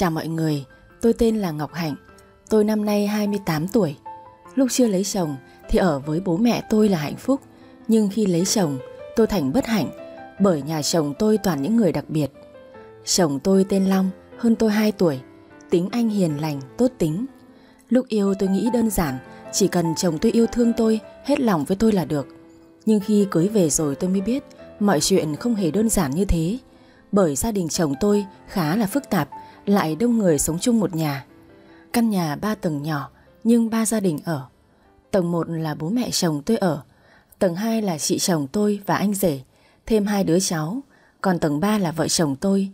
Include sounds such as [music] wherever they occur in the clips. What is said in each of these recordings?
Chào mọi người, tôi tên là Ngọc Hạnh, tôi năm nay 28 tuổi. Lúc chưa lấy chồng thì ở với bố mẹ tôi là hạnh phúc, nhưng khi lấy chồng tôi thành bất hạnh bởi nhà chồng tôi toàn những người đặc biệt. Chồng tôi tên Long, hơn tôi 2 tuổi, tính anh hiền lành, tốt tính. Lúc yêu tôi nghĩ đơn giản, chỉ cần chồng tôi yêu thương tôi, hết lòng với tôi là được. Nhưng khi cưới về rồi tôi mới biết mọi chuyện không hề đơn giản như thế. Bởi gia đình chồng tôi khá là phức tạp lại đông người sống chung một nhà. Căn nhà ba tầng nhỏ nhưng ba gia đình ở. Tầng 1 là bố mẹ chồng tôi ở, tầng 2 là chị chồng tôi và anh rể, thêm hai đứa cháu, còn tầng 3 là vợ chồng tôi.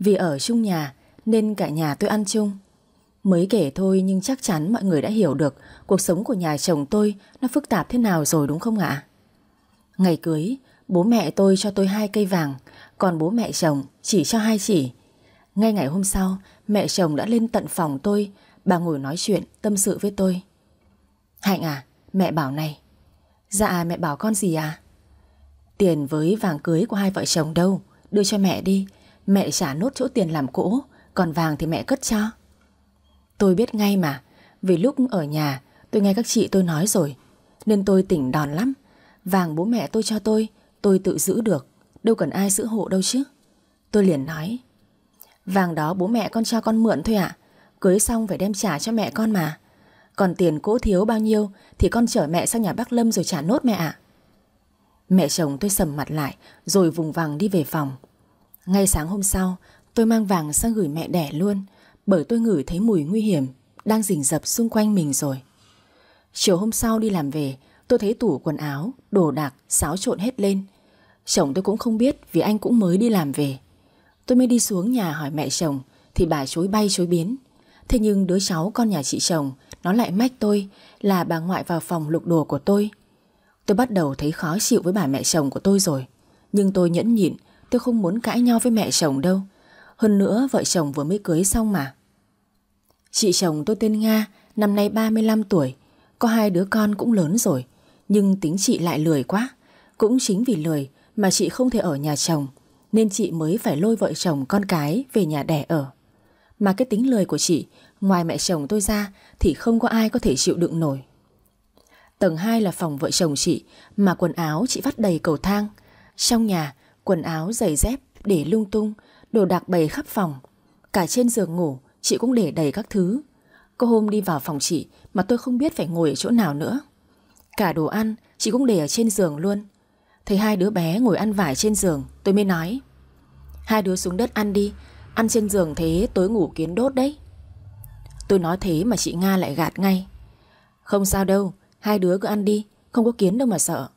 Vì ở chung nhà nên cả nhà tôi ăn chung. Mới kể thôi nhưng chắc chắn mọi người đã hiểu được cuộc sống của nhà chồng tôi nó phức tạp thế nào rồi đúng không ạ? Ngày cưới, bố mẹ tôi cho tôi hai cây vàng, còn bố mẹ chồng chỉ cho hai chỉ. Ngay ngày hôm sau, mẹ chồng đã lên tận phòng tôi, bà ngồi nói chuyện, tâm sự với tôi. Hạnh à, mẹ bảo này. Dạ mẹ bảo con gì à? Tiền với vàng cưới của hai vợ chồng đâu, đưa cho mẹ đi. Mẹ trả nốt chỗ tiền làm cỗ, còn vàng thì mẹ cất cho. Tôi biết ngay mà, vì lúc ở nhà tôi nghe các chị tôi nói rồi, nên tôi tỉnh đòn lắm. Vàng bố mẹ tôi cho tôi, tôi tự giữ được, đâu cần ai giữ hộ đâu chứ. Tôi liền nói, Vàng đó bố mẹ con cho con mượn thôi ạ. Cưới xong phải đem trả cho mẹ con mà. Còn tiền cỗ thiếu bao nhiêu thì con chở mẹ sang nhà bác Lâm rồi trả nốt mẹ ạ. Mẹ chồng tôi sầm mặt lại rồi vùng vằng đi về phòng. Ngay sáng hôm sau, tôi mang vàng sang gửi mẹ đẻ luôn bởi tôi ngửi thấy mùi nguy hiểm đang rình rập xung quanh mình rồi. Chiều hôm sau đi làm về, tôi thấy tủ quần áo, đồ đạc, xáo trộn hết lên. Chồng tôi cũng không biết vì anh cũng mới đi làm về. Tôi mới đi xuống nhà hỏi mẹ chồng Thì bà chối bay chối biến Thế nhưng đứa cháu con nhà chị chồng Nó lại mách tôi là bà ngoại vào phòng lục đồ của tôi Tôi bắt đầu thấy khó chịu với bà mẹ chồng của tôi rồi Nhưng tôi nhẫn nhịn Tôi không muốn cãi nhau với mẹ chồng đâu Hơn nữa vợ chồng vừa mới cưới xong mà Chị chồng tôi tên Nga Năm nay 35 tuổi Có hai đứa con cũng lớn rồi Nhưng tính chị lại lười quá Cũng chính vì lười Mà chị không thể ở nhà chồng nên chị mới phải lôi vợ chồng con cái về nhà đẻ ở. Mà cái tính lười của chị, ngoài mẹ chồng tôi ra thì không có ai có thể chịu đựng nổi. Tầng 2 là phòng vợ chồng chị mà quần áo chị vắt đầy cầu thang. Trong nhà, quần áo giày dép để lung tung, đồ đạc bày khắp phòng. Cả trên giường ngủ, chị cũng để đầy các thứ. Cô hôm đi vào phòng chị mà tôi không biết phải ngồi ở chỗ nào nữa. Cả đồ ăn, chị cũng để ở trên giường luôn. Thấy hai đứa bé ngồi ăn vải trên giường Tôi mới nói Hai đứa xuống đất ăn đi Ăn trên giường thế tối ngủ kiến đốt đấy Tôi nói thế mà chị Nga lại gạt ngay Không sao đâu Hai đứa cứ ăn đi Không có kiến đâu mà sợ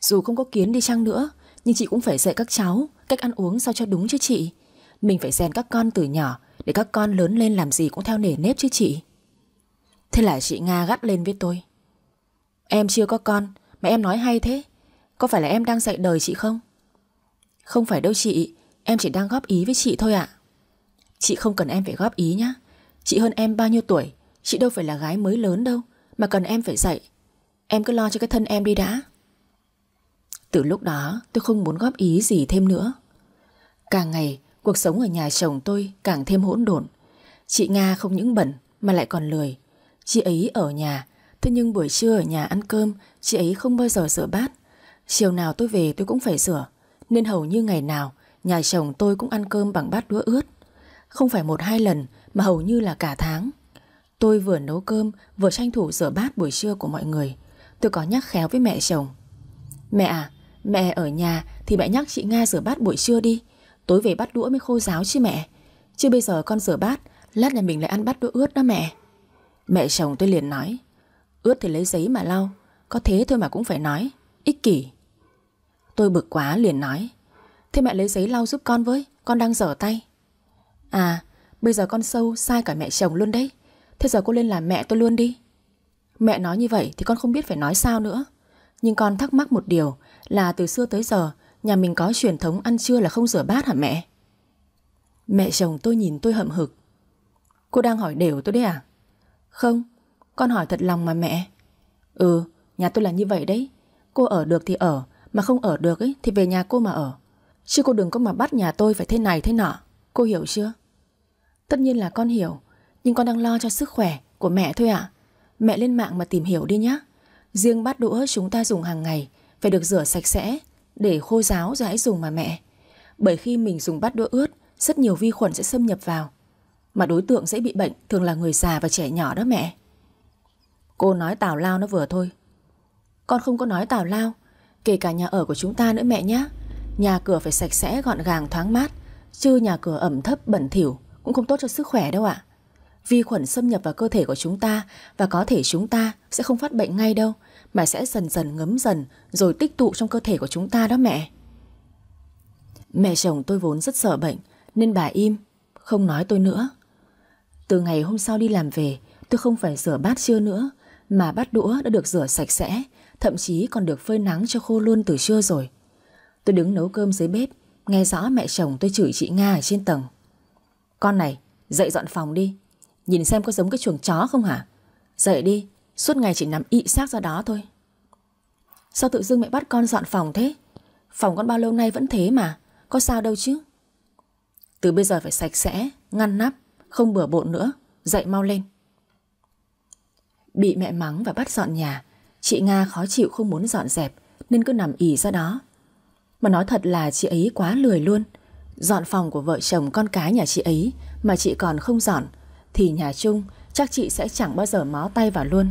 Dù không có kiến đi chăng nữa Nhưng chị cũng phải dạy các cháu Cách ăn uống sao cho đúng chứ chị Mình phải rèn các con từ nhỏ Để các con lớn lên làm gì cũng theo nề nếp chứ chị Thế là chị Nga gắt lên với tôi Em chưa có con Mà em nói hay thế có phải là em đang dạy đời chị không? Không phải đâu chị Em chỉ đang góp ý với chị thôi ạ Chị không cần em phải góp ý nhá Chị hơn em bao nhiêu tuổi Chị đâu phải là gái mới lớn đâu Mà cần em phải dạy Em cứ lo cho cái thân em đi đã Từ lúc đó tôi không muốn góp ý gì thêm nữa Càng ngày Cuộc sống ở nhà chồng tôi càng thêm hỗn độn Chị Nga không những bẩn Mà lại còn lười Chị ấy ở nhà Thế nhưng buổi trưa ở nhà ăn cơm Chị ấy không bao giờ rửa bát Chiều nào tôi về tôi cũng phải rửa, nên hầu như ngày nào nhà chồng tôi cũng ăn cơm bằng bát đũa ướt. Không phải một hai lần mà hầu như là cả tháng. Tôi vừa nấu cơm vừa tranh thủ rửa bát buổi trưa của mọi người. Tôi có nhắc khéo với mẹ chồng. Mẹ à, mẹ ở nhà thì mẹ nhắc chị Nga rửa bát buổi trưa đi. Tối về bát đũa mới khô ráo chứ mẹ. Chứ bây giờ con rửa bát, lát nhà mình lại ăn bát đũa ướt đó mẹ. Mẹ chồng tôi liền nói. Ướt thì lấy giấy mà lau, có thế thôi mà cũng phải nói. Ích kỷ. Tôi bực quá liền nói Thế mẹ lấy giấy lau giúp con với Con đang dở tay À bây giờ con sâu sai cả mẹ chồng luôn đấy Thế giờ cô lên làm mẹ tôi luôn đi Mẹ nói như vậy thì con không biết phải nói sao nữa Nhưng con thắc mắc một điều Là từ xưa tới giờ Nhà mình có truyền thống ăn trưa là không rửa bát hả mẹ Mẹ chồng tôi nhìn tôi hậm hực Cô đang hỏi đều tôi đấy à Không Con hỏi thật lòng mà mẹ Ừ nhà tôi là như vậy đấy Cô ở được thì ở mà không ở được ấy, thì về nhà cô mà ở Chứ cô đừng có mà bắt nhà tôi phải thế này thế nọ Cô hiểu chưa Tất nhiên là con hiểu Nhưng con đang lo cho sức khỏe của mẹ thôi ạ Mẹ lên mạng mà tìm hiểu đi nhá Riêng bát đũa chúng ta dùng hàng ngày Phải được rửa sạch sẽ Để khô ráo rồi hãy dùng mà mẹ Bởi khi mình dùng bát đũa ướt Rất nhiều vi khuẩn sẽ xâm nhập vào Mà đối tượng dễ bị bệnh thường là người già và trẻ nhỏ đó mẹ Cô nói tào lao nó vừa thôi Con không có nói tào lao Kể cả nhà ở của chúng ta nữa mẹ nhé Nhà cửa phải sạch sẽ gọn gàng thoáng mát Chứ nhà cửa ẩm thấp bẩn thỉu Cũng không tốt cho sức khỏe đâu ạ Vi khuẩn xâm nhập vào cơ thể của chúng ta Và có thể chúng ta sẽ không phát bệnh ngay đâu Mà sẽ dần dần ngấm dần Rồi tích tụ trong cơ thể của chúng ta đó mẹ Mẹ chồng tôi vốn rất sợ bệnh Nên bà im Không nói tôi nữa Từ ngày hôm sau đi làm về Tôi không phải rửa bát chưa nữa Mà bát đũa đã được rửa sạch sẽ thậm chí còn được phơi nắng cho khô luôn từ trưa rồi. Tôi đứng nấu cơm dưới bếp, nghe rõ mẹ chồng tôi chửi chị Nga ở trên tầng. Con này, dậy dọn phòng đi. Nhìn xem có giống cái chuồng chó không hả? Dậy đi, suốt ngày chỉ nằm ị xác ra đó thôi. Sao tự dưng mẹ bắt con dọn phòng thế? Phòng con bao lâu nay vẫn thế mà, có sao đâu chứ? Từ bây giờ phải sạch sẽ, ngăn nắp, không bừa bộn nữa, dậy mau lên. Bị mẹ mắng và bắt dọn nhà, Chị Nga khó chịu không muốn dọn dẹp Nên cứ nằm ỉ ra đó Mà nói thật là chị ấy quá lười luôn Dọn phòng của vợ chồng con cái nhà chị ấy Mà chị còn không dọn Thì nhà chung chắc chị sẽ chẳng bao giờ mó tay vào luôn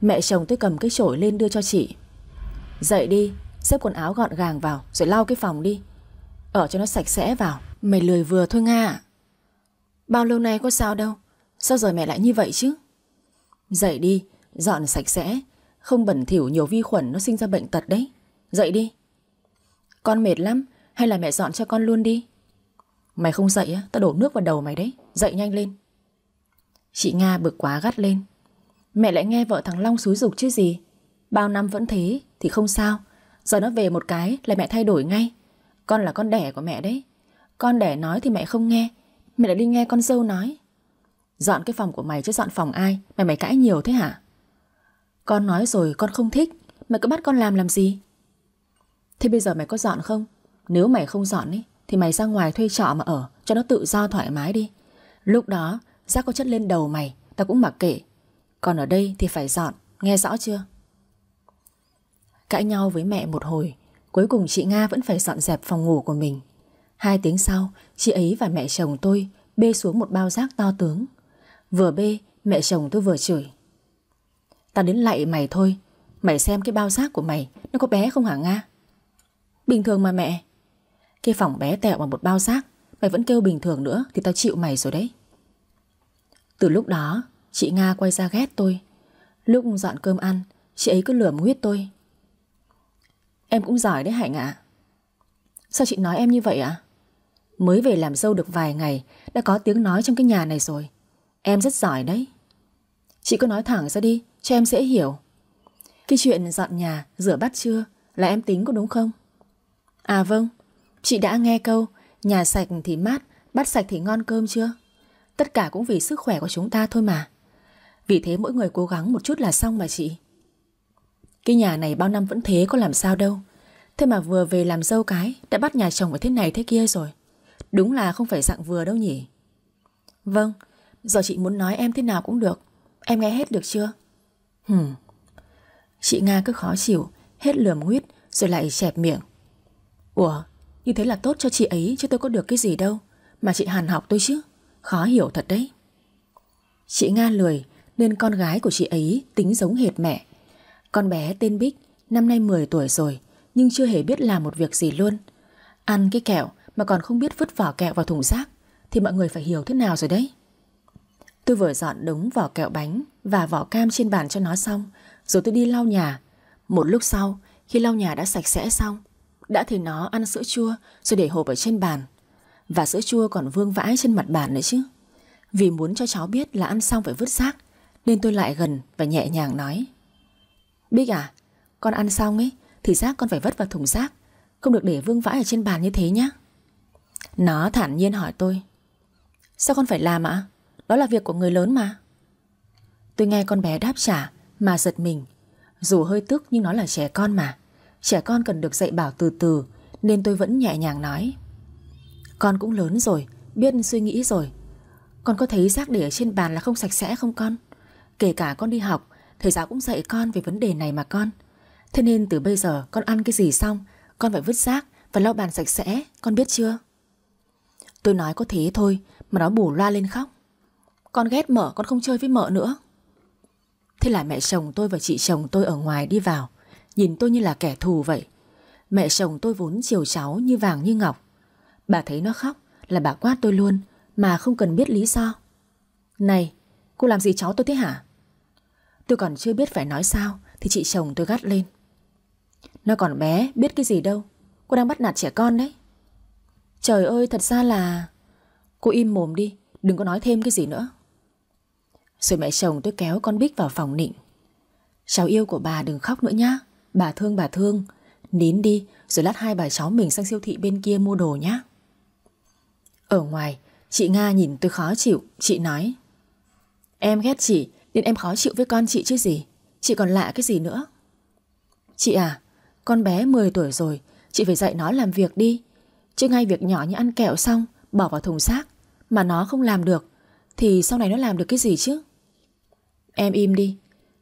Mẹ chồng tôi cầm cái chổi lên đưa cho chị Dậy đi Xếp quần áo gọn gàng vào Rồi lau cái phòng đi Ở cho nó sạch sẽ vào Mày lười vừa thôi Nga Bao lâu nay có sao đâu Sao giờ mẹ lại như vậy chứ Dậy đi Dọn sạch sẽ Không bẩn thỉu nhiều vi khuẩn nó sinh ra bệnh tật đấy Dậy đi Con mệt lắm Hay là mẹ dọn cho con luôn đi Mày không dậy á Tao đổ nước vào đầu mày đấy Dậy nhanh lên Chị Nga bực quá gắt lên Mẹ lại nghe vợ thằng Long xúi dục chứ gì Bao năm vẫn thế thì không sao Giờ nó về một cái là mẹ thay đổi ngay Con là con đẻ của mẹ đấy Con đẻ nói thì mẹ không nghe Mẹ lại đi nghe con dâu nói Dọn cái phòng của mày chứ dọn phòng ai Mày mày cãi nhiều thế hả con nói rồi con không thích Mày cứ bắt con làm làm gì Thế bây giờ mày có dọn không Nếu mày không dọn ý, thì mày ra ngoài thuê trọ mà ở Cho nó tự do thoải mái đi Lúc đó rác có chất lên đầu mày Tao cũng mặc kệ Còn ở đây thì phải dọn Nghe rõ chưa Cãi nhau với mẹ một hồi Cuối cùng chị Nga vẫn phải dọn dẹp phòng ngủ của mình Hai tiếng sau Chị ấy và mẹ chồng tôi bê xuống một bao rác to tướng Vừa bê mẹ chồng tôi vừa chửi Tao đến lạy mày thôi Mày xem cái bao rác của mày Nó có bé không hả Nga Bình thường mà mẹ Cái phòng bé tẹo bằng một bao rác Mày vẫn kêu bình thường nữa Thì tao chịu mày rồi đấy Từ lúc đó Chị Nga quay ra ghét tôi Lúc dọn cơm ăn Chị ấy cứ lửa huyết tôi Em cũng giỏi đấy Hạnh ạ Sao chị nói em như vậy ạ à? Mới về làm dâu được vài ngày Đã có tiếng nói trong cái nhà này rồi Em rất giỏi đấy Chị cứ nói thẳng ra đi cho em dễ hiểu. Khi chuyện dọn nhà, rửa bát chưa là em tính có đúng không? À vâng, chị đã nghe câu nhà sạch thì mát, bát sạch thì ngon cơm chưa? Tất cả cũng vì sức khỏe của chúng ta thôi mà. Vì thế mỗi người cố gắng một chút là xong mà chị. Cái nhà này bao năm vẫn thế có làm sao đâu. Thế mà vừa về làm dâu cái đã bắt nhà chồng ở thế này thế kia rồi. Đúng là không phải dạng vừa đâu nhỉ. Vâng, giờ chị muốn nói em thế nào cũng được. Em nghe hết được chưa? Hừm. Chị Nga cứ khó chịu, hết lườm nguyết rồi lại chẹp miệng. Ủa, như thế là tốt cho chị ấy chứ tôi có được cái gì đâu. Mà chị Hàn học tôi chứ, khó hiểu thật đấy. Chị Nga lười nên con gái của chị ấy tính giống hệt mẹ. Con bé tên Bích, năm nay 10 tuổi rồi nhưng chưa hề biết làm một việc gì luôn. Ăn cái kẹo mà còn không biết vứt vỏ kẹo vào thùng rác thì mọi người phải hiểu thế nào rồi đấy. Tôi vừa dọn đống vỏ kẹo bánh và vỏ cam trên bàn cho nó xong, rồi tôi đi lau nhà. Một lúc sau, khi lau nhà đã sạch sẽ xong, đã thấy nó ăn sữa chua rồi để hộp ở trên bàn. Và sữa chua còn vương vãi trên mặt bàn nữa chứ. Vì muốn cho cháu biết là ăn xong phải vứt rác, nên tôi lại gần và nhẹ nhàng nói. Bích à, con ăn xong ấy, thì rác con phải vứt vào thùng rác, không được để vương vãi ở trên bàn như thế nhé. Nó thản nhiên hỏi tôi. Sao con phải làm ạ? Đó là việc của người lớn mà. Tôi nghe con bé đáp trả mà giật mình. Dù hơi tức nhưng nó là trẻ con mà. Trẻ con cần được dạy bảo từ từ nên tôi vẫn nhẹ nhàng nói. Con cũng lớn rồi, biết suy nghĩ rồi. Con có thấy rác để ở trên bàn là không sạch sẽ không con? Kể cả con đi học, thầy giáo cũng dạy con về vấn đề này mà con. Thế nên từ bây giờ con ăn cái gì xong, con phải vứt rác và lau bàn sạch sẽ, con biết chưa? Tôi nói có thế thôi mà nó bù loa lên khóc. Con ghét mợ, con không chơi với mợ nữa. Thế là mẹ chồng tôi và chị chồng tôi ở ngoài đi vào Nhìn tôi như là kẻ thù vậy Mẹ chồng tôi vốn chiều cháu như vàng như ngọc Bà thấy nó khóc là bà quát tôi luôn Mà không cần biết lý do Này cô làm gì cháu tôi thế hả Tôi còn chưa biết phải nói sao Thì chị chồng tôi gắt lên Nó còn bé biết cái gì đâu Cô đang bắt nạt trẻ con đấy Trời ơi thật ra là Cô im mồm đi Đừng có nói thêm cái gì nữa rồi mẹ chồng tôi kéo con Bích vào phòng nịnh Cháu yêu của bà đừng khóc nữa nhá Bà thương bà thương Nín đi rồi lát hai bà cháu mình sang siêu thị bên kia mua đồ nhá Ở ngoài Chị Nga nhìn tôi khó chịu Chị nói Em ghét chị nên em khó chịu với con chị chứ gì Chị còn lạ cái gì nữa Chị à Con bé 10 tuổi rồi Chị phải dạy nó làm việc đi Chứ ngay việc nhỏ như ăn kẹo xong Bỏ vào thùng rác Mà nó không làm được Thì sau này nó làm được cái gì chứ Em im đi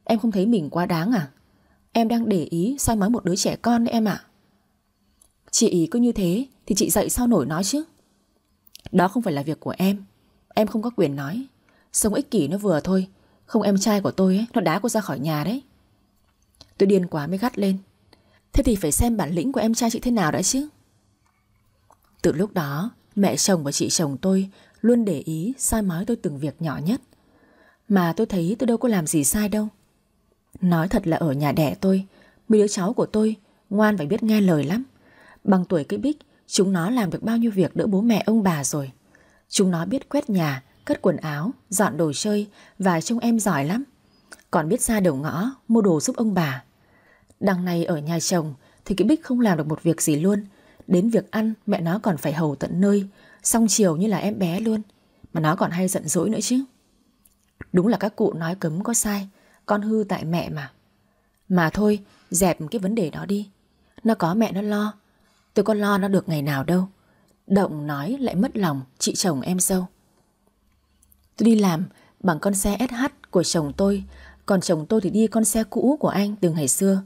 Em không thấy mình quá đáng à Em đang để ý soi mói một đứa trẻ con đấy em ạ Chị ý cứ như thế Thì chị dạy sao nổi nói chứ Đó không phải là việc của em Em không có quyền nói Sống ích kỷ nó vừa thôi Không em trai của tôi ấy, nó đá cô ra khỏi nhà đấy Tôi điên quá mới gắt lên Thế thì phải xem bản lĩnh của em trai chị thế nào đã chứ Từ lúc đó Mẹ chồng và chị chồng tôi Luôn để ý sai mói tôi từng việc nhỏ nhất mà tôi thấy tôi đâu có làm gì sai đâu Nói thật là ở nhà đẻ tôi Mấy đứa cháu của tôi Ngoan và biết nghe lời lắm Bằng tuổi cái bích Chúng nó làm được bao nhiêu việc đỡ bố mẹ ông bà rồi Chúng nó biết quét nhà Cất quần áo, dọn đồ chơi Và trông em giỏi lắm Còn biết ra đầu ngõ, mua đồ giúp ông bà Đằng này ở nhà chồng Thì cái bích không làm được một việc gì luôn Đến việc ăn mẹ nó còn phải hầu tận nơi Xong chiều như là em bé luôn Mà nó còn hay giận dỗi nữa chứ Đúng là các cụ nói cấm có sai, con hư tại mẹ mà. Mà thôi, dẹp cái vấn đề đó đi. Nó có mẹ nó lo, tôi có lo nó được ngày nào đâu. Động nói lại mất lòng chị chồng em sâu. Tôi đi làm bằng con xe SH của chồng tôi, còn chồng tôi thì đi con xe cũ của anh từ ngày xưa.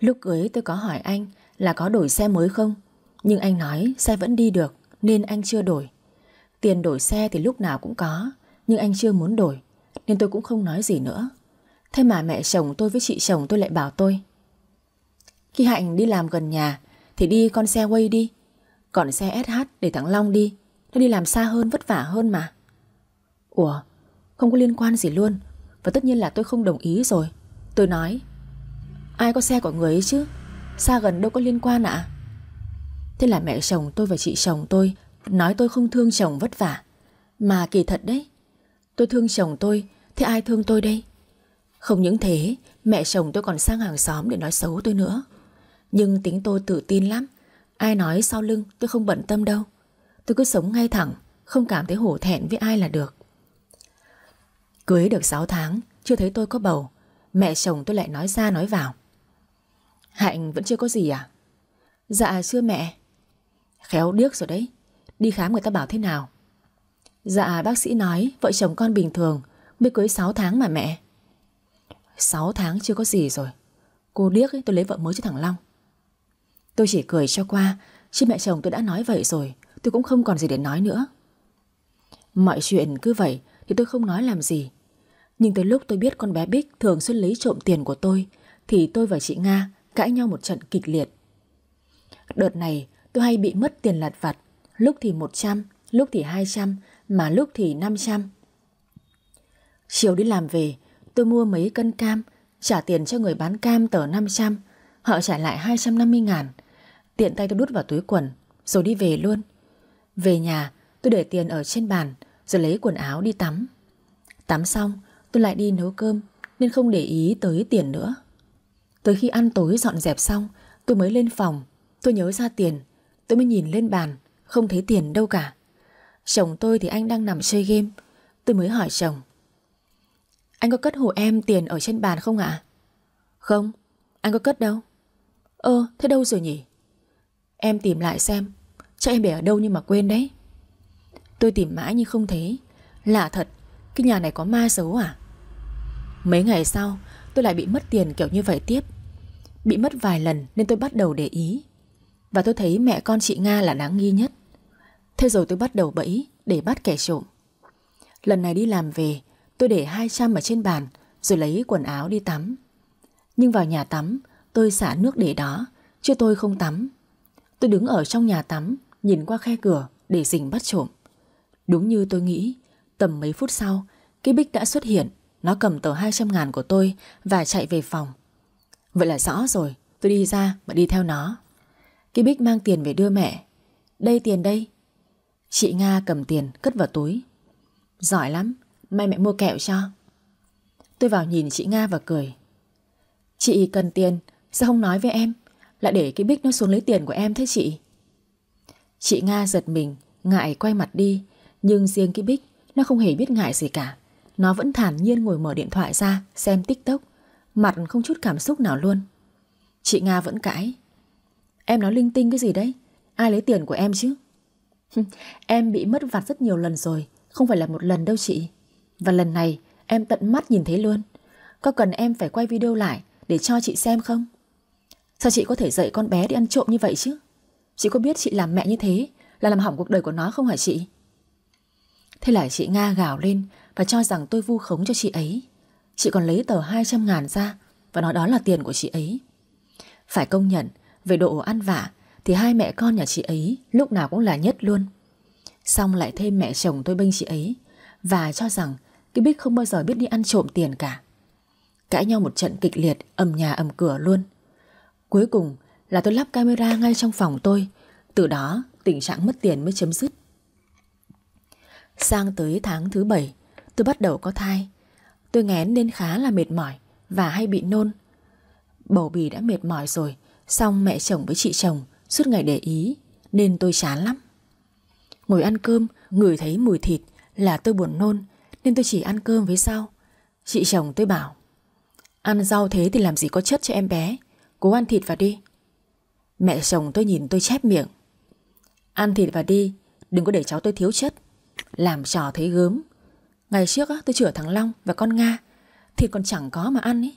Lúc cưới tôi có hỏi anh là có đổi xe mới không, nhưng anh nói xe vẫn đi được nên anh chưa đổi. Tiền đổi xe thì lúc nào cũng có, nhưng anh chưa muốn đổi nên tôi cũng không nói gì nữa. Thế mà mẹ chồng tôi với chị chồng tôi lại bảo tôi. Khi Hạnh đi làm gần nhà thì đi con xe quay đi. Còn xe SH để thằng Long đi. Nó đi làm xa hơn, vất vả hơn mà. Ủa, không có liên quan gì luôn. Và tất nhiên là tôi không đồng ý rồi. Tôi nói, ai có xe của người ấy chứ? Xa gần đâu có liên quan ạ. Thế là mẹ chồng tôi và chị chồng tôi nói tôi không thương chồng vất vả. Mà kỳ thật đấy, tôi thương chồng tôi Thế ai thương tôi đây Không những thế Mẹ chồng tôi còn sang hàng xóm để nói xấu tôi nữa Nhưng tính tôi tự tin lắm Ai nói sau lưng tôi không bận tâm đâu Tôi cứ sống ngay thẳng Không cảm thấy hổ thẹn với ai là được Cưới được 6 tháng Chưa thấy tôi có bầu Mẹ chồng tôi lại nói ra nói vào Hạnh vẫn chưa có gì à Dạ chưa mẹ Khéo điếc rồi đấy Đi khám người ta bảo thế nào Dạ bác sĩ nói vợ chồng con bình thường Mới cưới 6 tháng mà mẹ 6 tháng chưa có gì rồi Cô điếc ấy, tôi lấy vợ mới cho thằng Long Tôi chỉ cười cho qua Chứ mẹ chồng tôi đã nói vậy rồi Tôi cũng không còn gì để nói nữa Mọi chuyện cứ vậy Thì tôi không nói làm gì Nhưng tới lúc tôi biết con bé Bích Thường xuyên lấy trộm tiền của tôi Thì tôi và chị Nga cãi nhau một trận kịch liệt Đợt này tôi hay bị mất tiền lặt vặt Lúc thì 100 Lúc thì 200 Mà lúc thì 500 Chiều đi làm về, tôi mua mấy cân cam, trả tiền cho người bán cam tờ 500, họ trả lại 250 ngàn. Tiện tay tôi đút vào túi quần, rồi đi về luôn. Về nhà, tôi để tiền ở trên bàn, rồi lấy quần áo đi tắm. Tắm xong, tôi lại đi nấu cơm, nên không để ý tới tiền nữa. Tới khi ăn tối dọn dẹp xong, tôi mới lên phòng. Tôi nhớ ra tiền, tôi mới nhìn lên bàn, không thấy tiền đâu cả. Chồng tôi thì anh đang nằm chơi game. Tôi mới hỏi chồng. Anh có cất hộ em tiền ở trên bàn không ạ? Không, anh có cất đâu Ơ, thế đâu rồi nhỉ? Em tìm lại xem Chắc em để ở đâu nhưng mà quên đấy Tôi tìm mãi nhưng không thấy Lạ thật, cái nhà này có ma xấu à? Mấy ngày sau Tôi lại bị mất tiền kiểu như vậy tiếp Bị mất vài lần nên tôi bắt đầu để ý Và tôi thấy mẹ con chị Nga là đáng nghi nhất Thế rồi tôi bắt đầu bẫy Để bắt kẻ trộm Lần này đi làm về Tôi để 200 ở trên bàn Rồi lấy quần áo đi tắm Nhưng vào nhà tắm Tôi xả nước để đó Chứ tôi không tắm Tôi đứng ở trong nhà tắm Nhìn qua khe cửa để rình bắt trộm Đúng như tôi nghĩ Tầm mấy phút sau Cái bích đã xuất hiện Nó cầm tờ 200 ngàn của tôi Và chạy về phòng Vậy là rõ rồi Tôi đi ra mà đi theo nó Cái bích mang tiền về đưa mẹ Đây tiền đây Chị Nga cầm tiền cất vào túi Giỏi lắm mai mẹ mua kẹo cho Tôi vào nhìn chị Nga và cười Chị cần tiền Sao không nói với em Lại để cái bích nó xuống lấy tiền của em thế chị Chị Nga giật mình Ngại quay mặt đi Nhưng riêng cái bích Nó không hề biết ngại gì cả Nó vẫn thản nhiên ngồi mở điện thoại ra Xem tiktok Mặt không chút cảm xúc nào luôn Chị Nga vẫn cãi Em nói linh tinh cái gì đấy Ai lấy tiền của em chứ [laughs] em bị mất vặt rất nhiều lần rồi Không phải là một lần đâu chị và lần này em tận mắt nhìn thấy luôn Có cần em phải quay video lại Để cho chị xem không Sao chị có thể dạy con bé đi ăn trộm như vậy chứ Chị có biết chị làm mẹ như thế Là làm hỏng cuộc đời của nó không hả chị Thế là chị Nga gào lên Và cho rằng tôi vu khống cho chị ấy Chị còn lấy tờ 200 ngàn ra Và nói đó là tiền của chị ấy Phải công nhận Về độ ăn vả Thì hai mẹ con nhà chị ấy Lúc nào cũng là nhất luôn Xong lại thêm mẹ chồng tôi bênh chị ấy Và cho rằng cái Bích không bao giờ biết đi ăn trộm tiền cả Cãi nhau một trận kịch liệt Ầm nhà ầm cửa luôn Cuối cùng là tôi lắp camera ngay trong phòng tôi Từ đó tình trạng mất tiền mới chấm dứt Sang tới tháng thứ bảy Tôi bắt đầu có thai Tôi ngén nên khá là mệt mỏi Và hay bị nôn Bầu bì đã mệt mỏi rồi Xong mẹ chồng với chị chồng Suốt ngày để ý Nên tôi chán lắm Ngồi ăn cơm Ngửi thấy mùi thịt Là tôi buồn nôn nên tôi chỉ ăn cơm với rau Chị chồng tôi bảo Ăn rau thế thì làm gì có chất cho em bé Cố ăn thịt vào đi Mẹ chồng tôi nhìn tôi chép miệng Ăn thịt vào đi Đừng có để cháu tôi thiếu chất Làm trò thấy gớm Ngày trước á, tôi chữa thằng Long và con Nga Thịt còn chẳng có mà ăn ý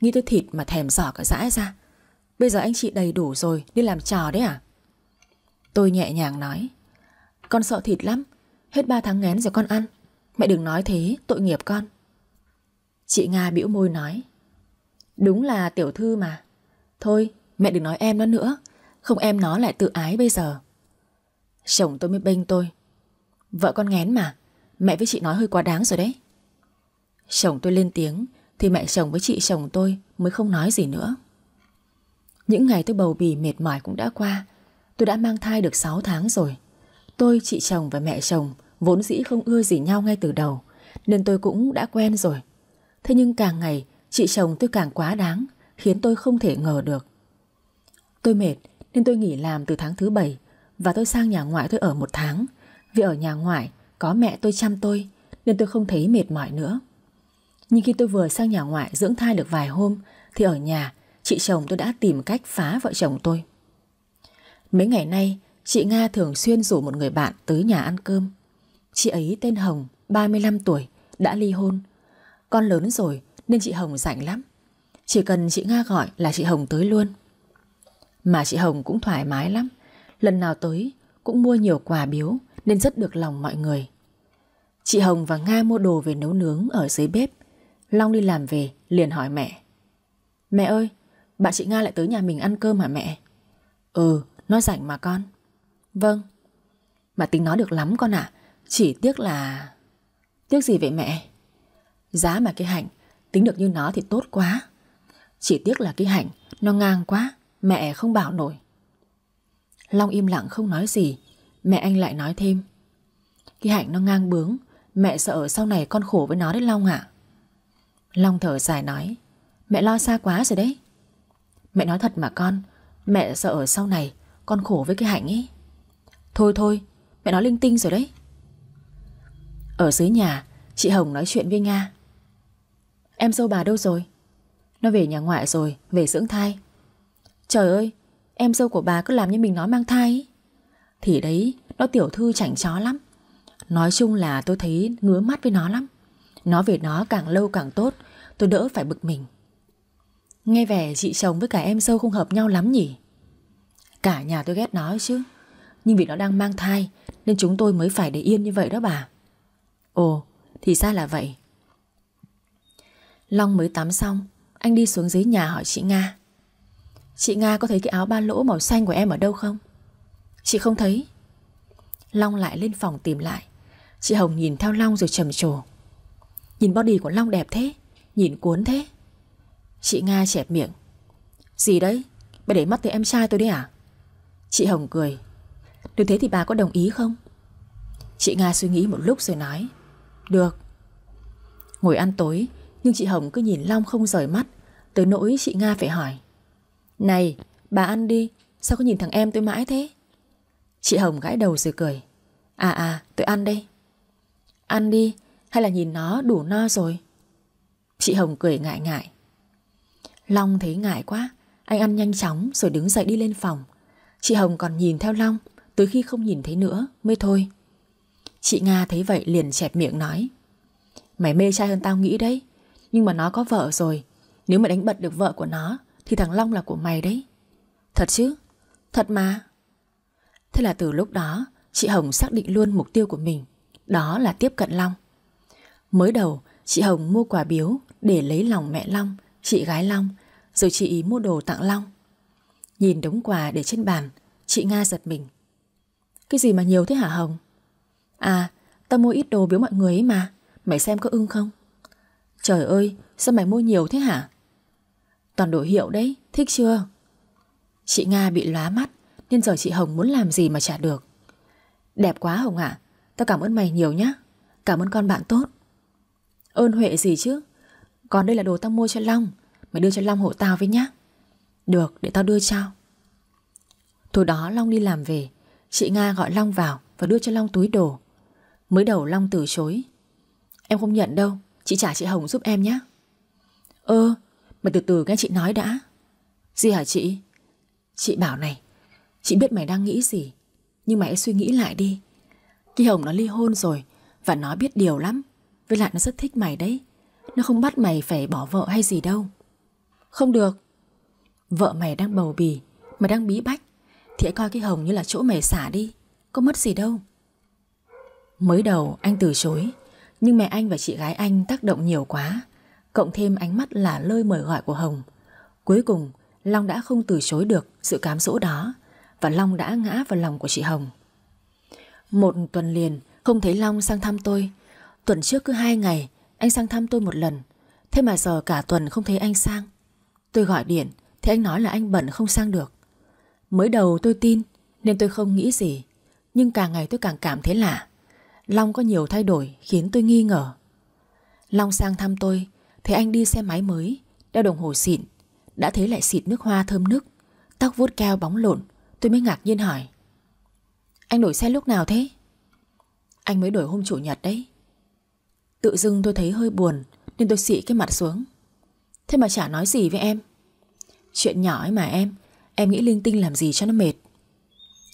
Nghĩ tôi thịt mà thèm giỏ cả dãi ra Bây giờ anh chị đầy đủ rồi Đi làm trò đấy à Tôi nhẹ nhàng nói Con sợ thịt lắm Hết 3 tháng ngén rồi con ăn Mẹ đừng nói thế, tội nghiệp con. Chị Nga bĩu môi nói. Đúng là tiểu thư mà. Thôi, mẹ đừng nói em nó nữa. Không em nó lại tự ái bây giờ. Chồng tôi mới bênh tôi. Vợ con ngén mà. Mẹ với chị nói hơi quá đáng rồi đấy. Chồng tôi lên tiếng thì mẹ chồng với chị chồng tôi mới không nói gì nữa. Những ngày tôi bầu bì mệt mỏi cũng đã qua. Tôi đã mang thai được 6 tháng rồi. Tôi, chị chồng và mẹ chồng Vốn dĩ không ưa gì nhau ngay từ đầu Nên tôi cũng đã quen rồi Thế nhưng càng ngày Chị chồng tôi càng quá đáng Khiến tôi không thể ngờ được Tôi mệt nên tôi nghỉ làm từ tháng thứ bảy Và tôi sang nhà ngoại tôi ở một tháng Vì ở nhà ngoại có mẹ tôi chăm tôi Nên tôi không thấy mệt mỏi nữa Nhưng khi tôi vừa sang nhà ngoại dưỡng thai được vài hôm Thì ở nhà chị chồng tôi đã tìm cách phá vợ chồng tôi Mấy ngày nay chị Nga thường xuyên rủ một người bạn tới nhà ăn cơm Chị ấy tên Hồng, 35 tuổi, đã ly hôn. Con lớn rồi nên chị Hồng rảnh lắm. Chỉ cần chị Nga gọi là chị Hồng tới luôn. Mà chị Hồng cũng thoải mái lắm. Lần nào tới cũng mua nhiều quà biếu nên rất được lòng mọi người. Chị Hồng và Nga mua đồ về nấu nướng ở dưới bếp. Long đi làm về liền hỏi mẹ. Mẹ ơi, bạn chị Nga lại tới nhà mình ăn cơm hả mẹ? Ừ, nó rảnh mà con. Vâng. Mà tính nó được lắm con ạ. À. Chỉ tiếc là... Tiếc gì vậy mẹ? Giá mà cái hạnh tính được như nó thì tốt quá. Chỉ tiếc là cái hạnh nó ngang quá, mẹ không bảo nổi. Long im lặng không nói gì, mẹ anh lại nói thêm. Cái hạnh nó ngang bướng, mẹ sợ sau này con khổ với nó đấy Long ạ. À? Long thở dài nói, mẹ lo xa quá rồi đấy. Mẹ nói thật mà con, mẹ sợ ở sau này con khổ với cái hạnh ấy. Thôi thôi, mẹ nói linh tinh rồi đấy. Ở dưới nhà Chị Hồng nói chuyện với Nga Em dâu bà đâu rồi Nó về nhà ngoại rồi Về dưỡng thai Trời ơi Em dâu của bà cứ làm như mình nói mang thai ấy. Thì đấy Nó tiểu thư chảnh chó lắm Nói chung là tôi thấy ngứa mắt với nó lắm nó về nó càng lâu càng tốt Tôi đỡ phải bực mình Nghe vẻ chị chồng với cả em dâu không hợp nhau lắm nhỉ Cả nhà tôi ghét nó chứ Nhưng vì nó đang mang thai Nên chúng tôi mới phải để yên như vậy đó bà Ồ, thì ra là vậy. Long mới tắm xong, anh đi xuống dưới nhà hỏi chị Nga. Chị Nga có thấy cái áo ba lỗ màu xanh của em ở đâu không? Chị không thấy. Long lại lên phòng tìm lại. Chị Hồng nhìn theo Long rồi trầm trồ. Nhìn body của Long đẹp thế, nhìn cuốn thế. Chị Nga chẹp miệng. Gì đấy? Bà để mắt tới em trai tôi đấy à? Chị Hồng cười. Nếu thế thì bà có đồng ý không? Chị Nga suy nghĩ một lúc rồi nói. Được Ngồi ăn tối Nhưng chị Hồng cứ nhìn Long không rời mắt Tới nỗi chị Nga phải hỏi Này bà ăn đi Sao có nhìn thằng em tôi mãi thế Chị Hồng gãi đầu rồi cười À à tôi ăn đây Ăn đi hay là nhìn nó đủ no rồi Chị Hồng cười ngại ngại Long thấy ngại quá Anh ăn nhanh chóng rồi đứng dậy đi lên phòng Chị Hồng còn nhìn theo Long Tới khi không nhìn thấy nữa mới thôi Chị Nga thấy vậy liền chẹp miệng nói Mày mê trai hơn tao nghĩ đấy Nhưng mà nó có vợ rồi Nếu mày đánh bật được vợ của nó Thì thằng Long là của mày đấy Thật chứ? Thật mà Thế là từ lúc đó Chị Hồng xác định luôn mục tiêu của mình Đó là tiếp cận Long Mới đầu chị Hồng mua quà biếu Để lấy lòng mẹ Long Chị gái Long Rồi chị ý mua đồ tặng Long Nhìn đống quà để trên bàn Chị Nga giật mình Cái gì mà nhiều thế hả Hồng À, tao mua ít đồ biếu mọi người ấy mà Mày xem có ưng không Trời ơi, sao mày mua nhiều thế hả Toàn đồ hiệu đấy, thích chưa Chị Nga bị lóa mắt Nên giờ chị Hồng muốn làm gì mà trả được Đẹp quá Hồng ạ Tao cảm ơn mày nhiều nhá Cảm ơn con bạn tốt Ơn Huệ gì chứ Còn đây là đồ tao mua cho Long Mày đưa cho Long hộ tao với nhá Được để tao đưa cho Thôi đó Long đi làm về Chị Nga gọi Long vào và đưa cho Long túi đồ Mới đầu Long từ chối Em không nhận đâu Chị trả chị Hồng giúp em nhé Ơ mà từ từ nghe chị nói đã Gì hả chị Chị bảo này Chị biết mày đang nghĩ gì Nhưng mày hãy suy nghĩ lại đi Khi Hồng nó ly hôn rồi Và nó biết điều lắm Với lại nó rất thích mày đấy Nó không bắt mày phải bỏ vợ hay gì đâu Không được Vợ mày đang bầu bì Mày đang bí bách Thì hãy coi cái Hồng như là chỗ mày xả đi Có mất gì đâu Mới đầu anh từ chối, nhưng mẹ anh và chị gái anh tác động nhiều quá, cộng thêm ánh mắt là lơi mời gọi của Hồng. Cuối cùng, Long đã không từ chối được sự cám dỗ đó và Long đã ngã vào lòng của chị Hồng. Một tuần liền không thấy Long sang thăm tôi. Tuần trước cứ hai ngày anh sang thăm tôi một lần, thế mà giờ cả tuần không thấy anh sang. Tôi gọi điện thì anh nói là anh bận không sang được. Mới đầu tôi tin nên tôi không nghĩ gì, nhưng càng ngày tôi càng cảm thấy lạ. Long có nhiều thay đổi khiến tôi nghi ngờ. Long sang thăm tôi, thấy anh đi xe máy mới, đeo đồng hồ xịn, đã thấy lại xịt nước hoa thơm nức, tóc vuốt cao bóng lộn, tôi mới ngạc nhiên hỏi. Anh đổi xe lúc nào thế? Anh mới đổi hôm chủ nhật đấy. Tự dưng tôi thấy hơi buồn nên tôi xị cái mặt xuống. Thế mà chả nói gì với em. Chuyện nhỏ ấy mà em, em nghĩ linh tinh làm gì cho nó mệt.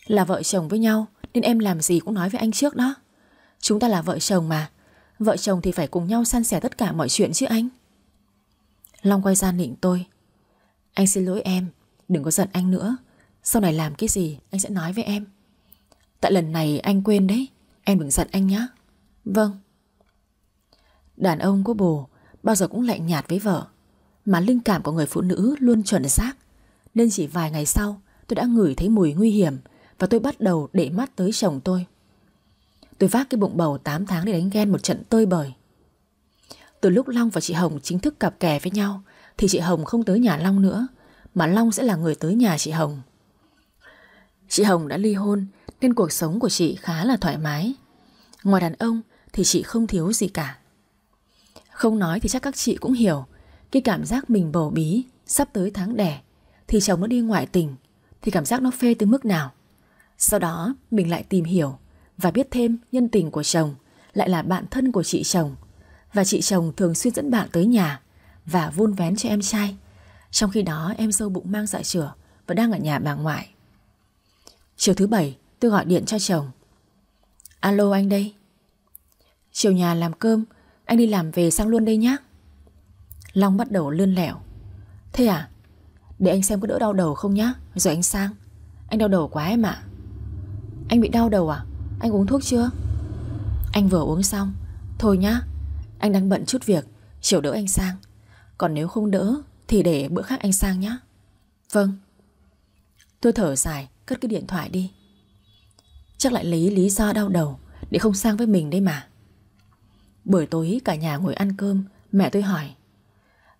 Là vợ chồng với nhau nên em làm gì cũng nói với anh trước đó. Chúng ta là vợ chồng mà Vợ chồng thì phải cùng nhau san sẻ tất cả mọi chuyện chứ anh Long quay ra nịnh tôi Anh xin lỗi em Đừng có giận anh nữa Sau này làm cái gì anh sẽ nói với em Tại lần này anh quên đấy Em đừng giận anh nhé Vâng Đàn ông của bồ bao giờ cũng lạnh nhạt với vợ Mà linh cảm của người phụ nữ luôn chuẩn xác Nên chỉ vài ngày sau Tôi đã ngửi thấy mùi nguy hiểm Và tôi bắt đầu để mắt tới chồng tôi Tôi vác cái bụng bầu 8 tháng để đánh ghen một trận tơi bời Từ lúc Long và chị Hồng chính thức cặp kè với nhau Thì chị Hồng không tới nhà Long nữa Mà Long sẽ là người tới nhà chị Hồng Chị Hồng đã ly hôn Nên cuộc sống của chị khá là thoải mái Ngoài đàn ông thì chị không thiếu gì cả Không nói thì chắc các chị cũng hiểu Cái cảm giác mình bầu bí Sắp tới tháng đẻ Thì chồng nó đi ngoại tình Thì cảm giác nó phê tới mức nào Sau đó mình lại tìm hiểu và biết thêm nhân tình của chồng lại là bạn thân của chị chồng và chị chồng thường xuyên dẫn bạn tới nhà và vun vén cho em trai. Trong khi đó em sâu bụng mang dạ chữa và đang ở nhà bà ngoại. Chiều thứ bảy tôi gọi điện cho chồng. Alo anh đây. Chiều nhà làm cơm, anh đi làm về sang luôn đây nhé. Long bắt đầu lươn lẹo. Thế à? Để anh xem có đỡ đau đầu không nhá, rồi anh sang. Anh đau đầu quá em ạ. Anh bị đau đầu à? Anh uống thuốc chưa Anh vừa uống xong Thôi nhá Anh đang bận chút việc Chiều đỡ anh sang Còn nếu không đỡ Thì để bữa khác anh sang nhá Vâng Tôi thở dài Cất cái điện thoại đi Chắc lại lấy lý do đau đầu Để không sang với mình đây mà Buổi tối cả nhà ngồi ăn cơm Mẹ tôi hỏi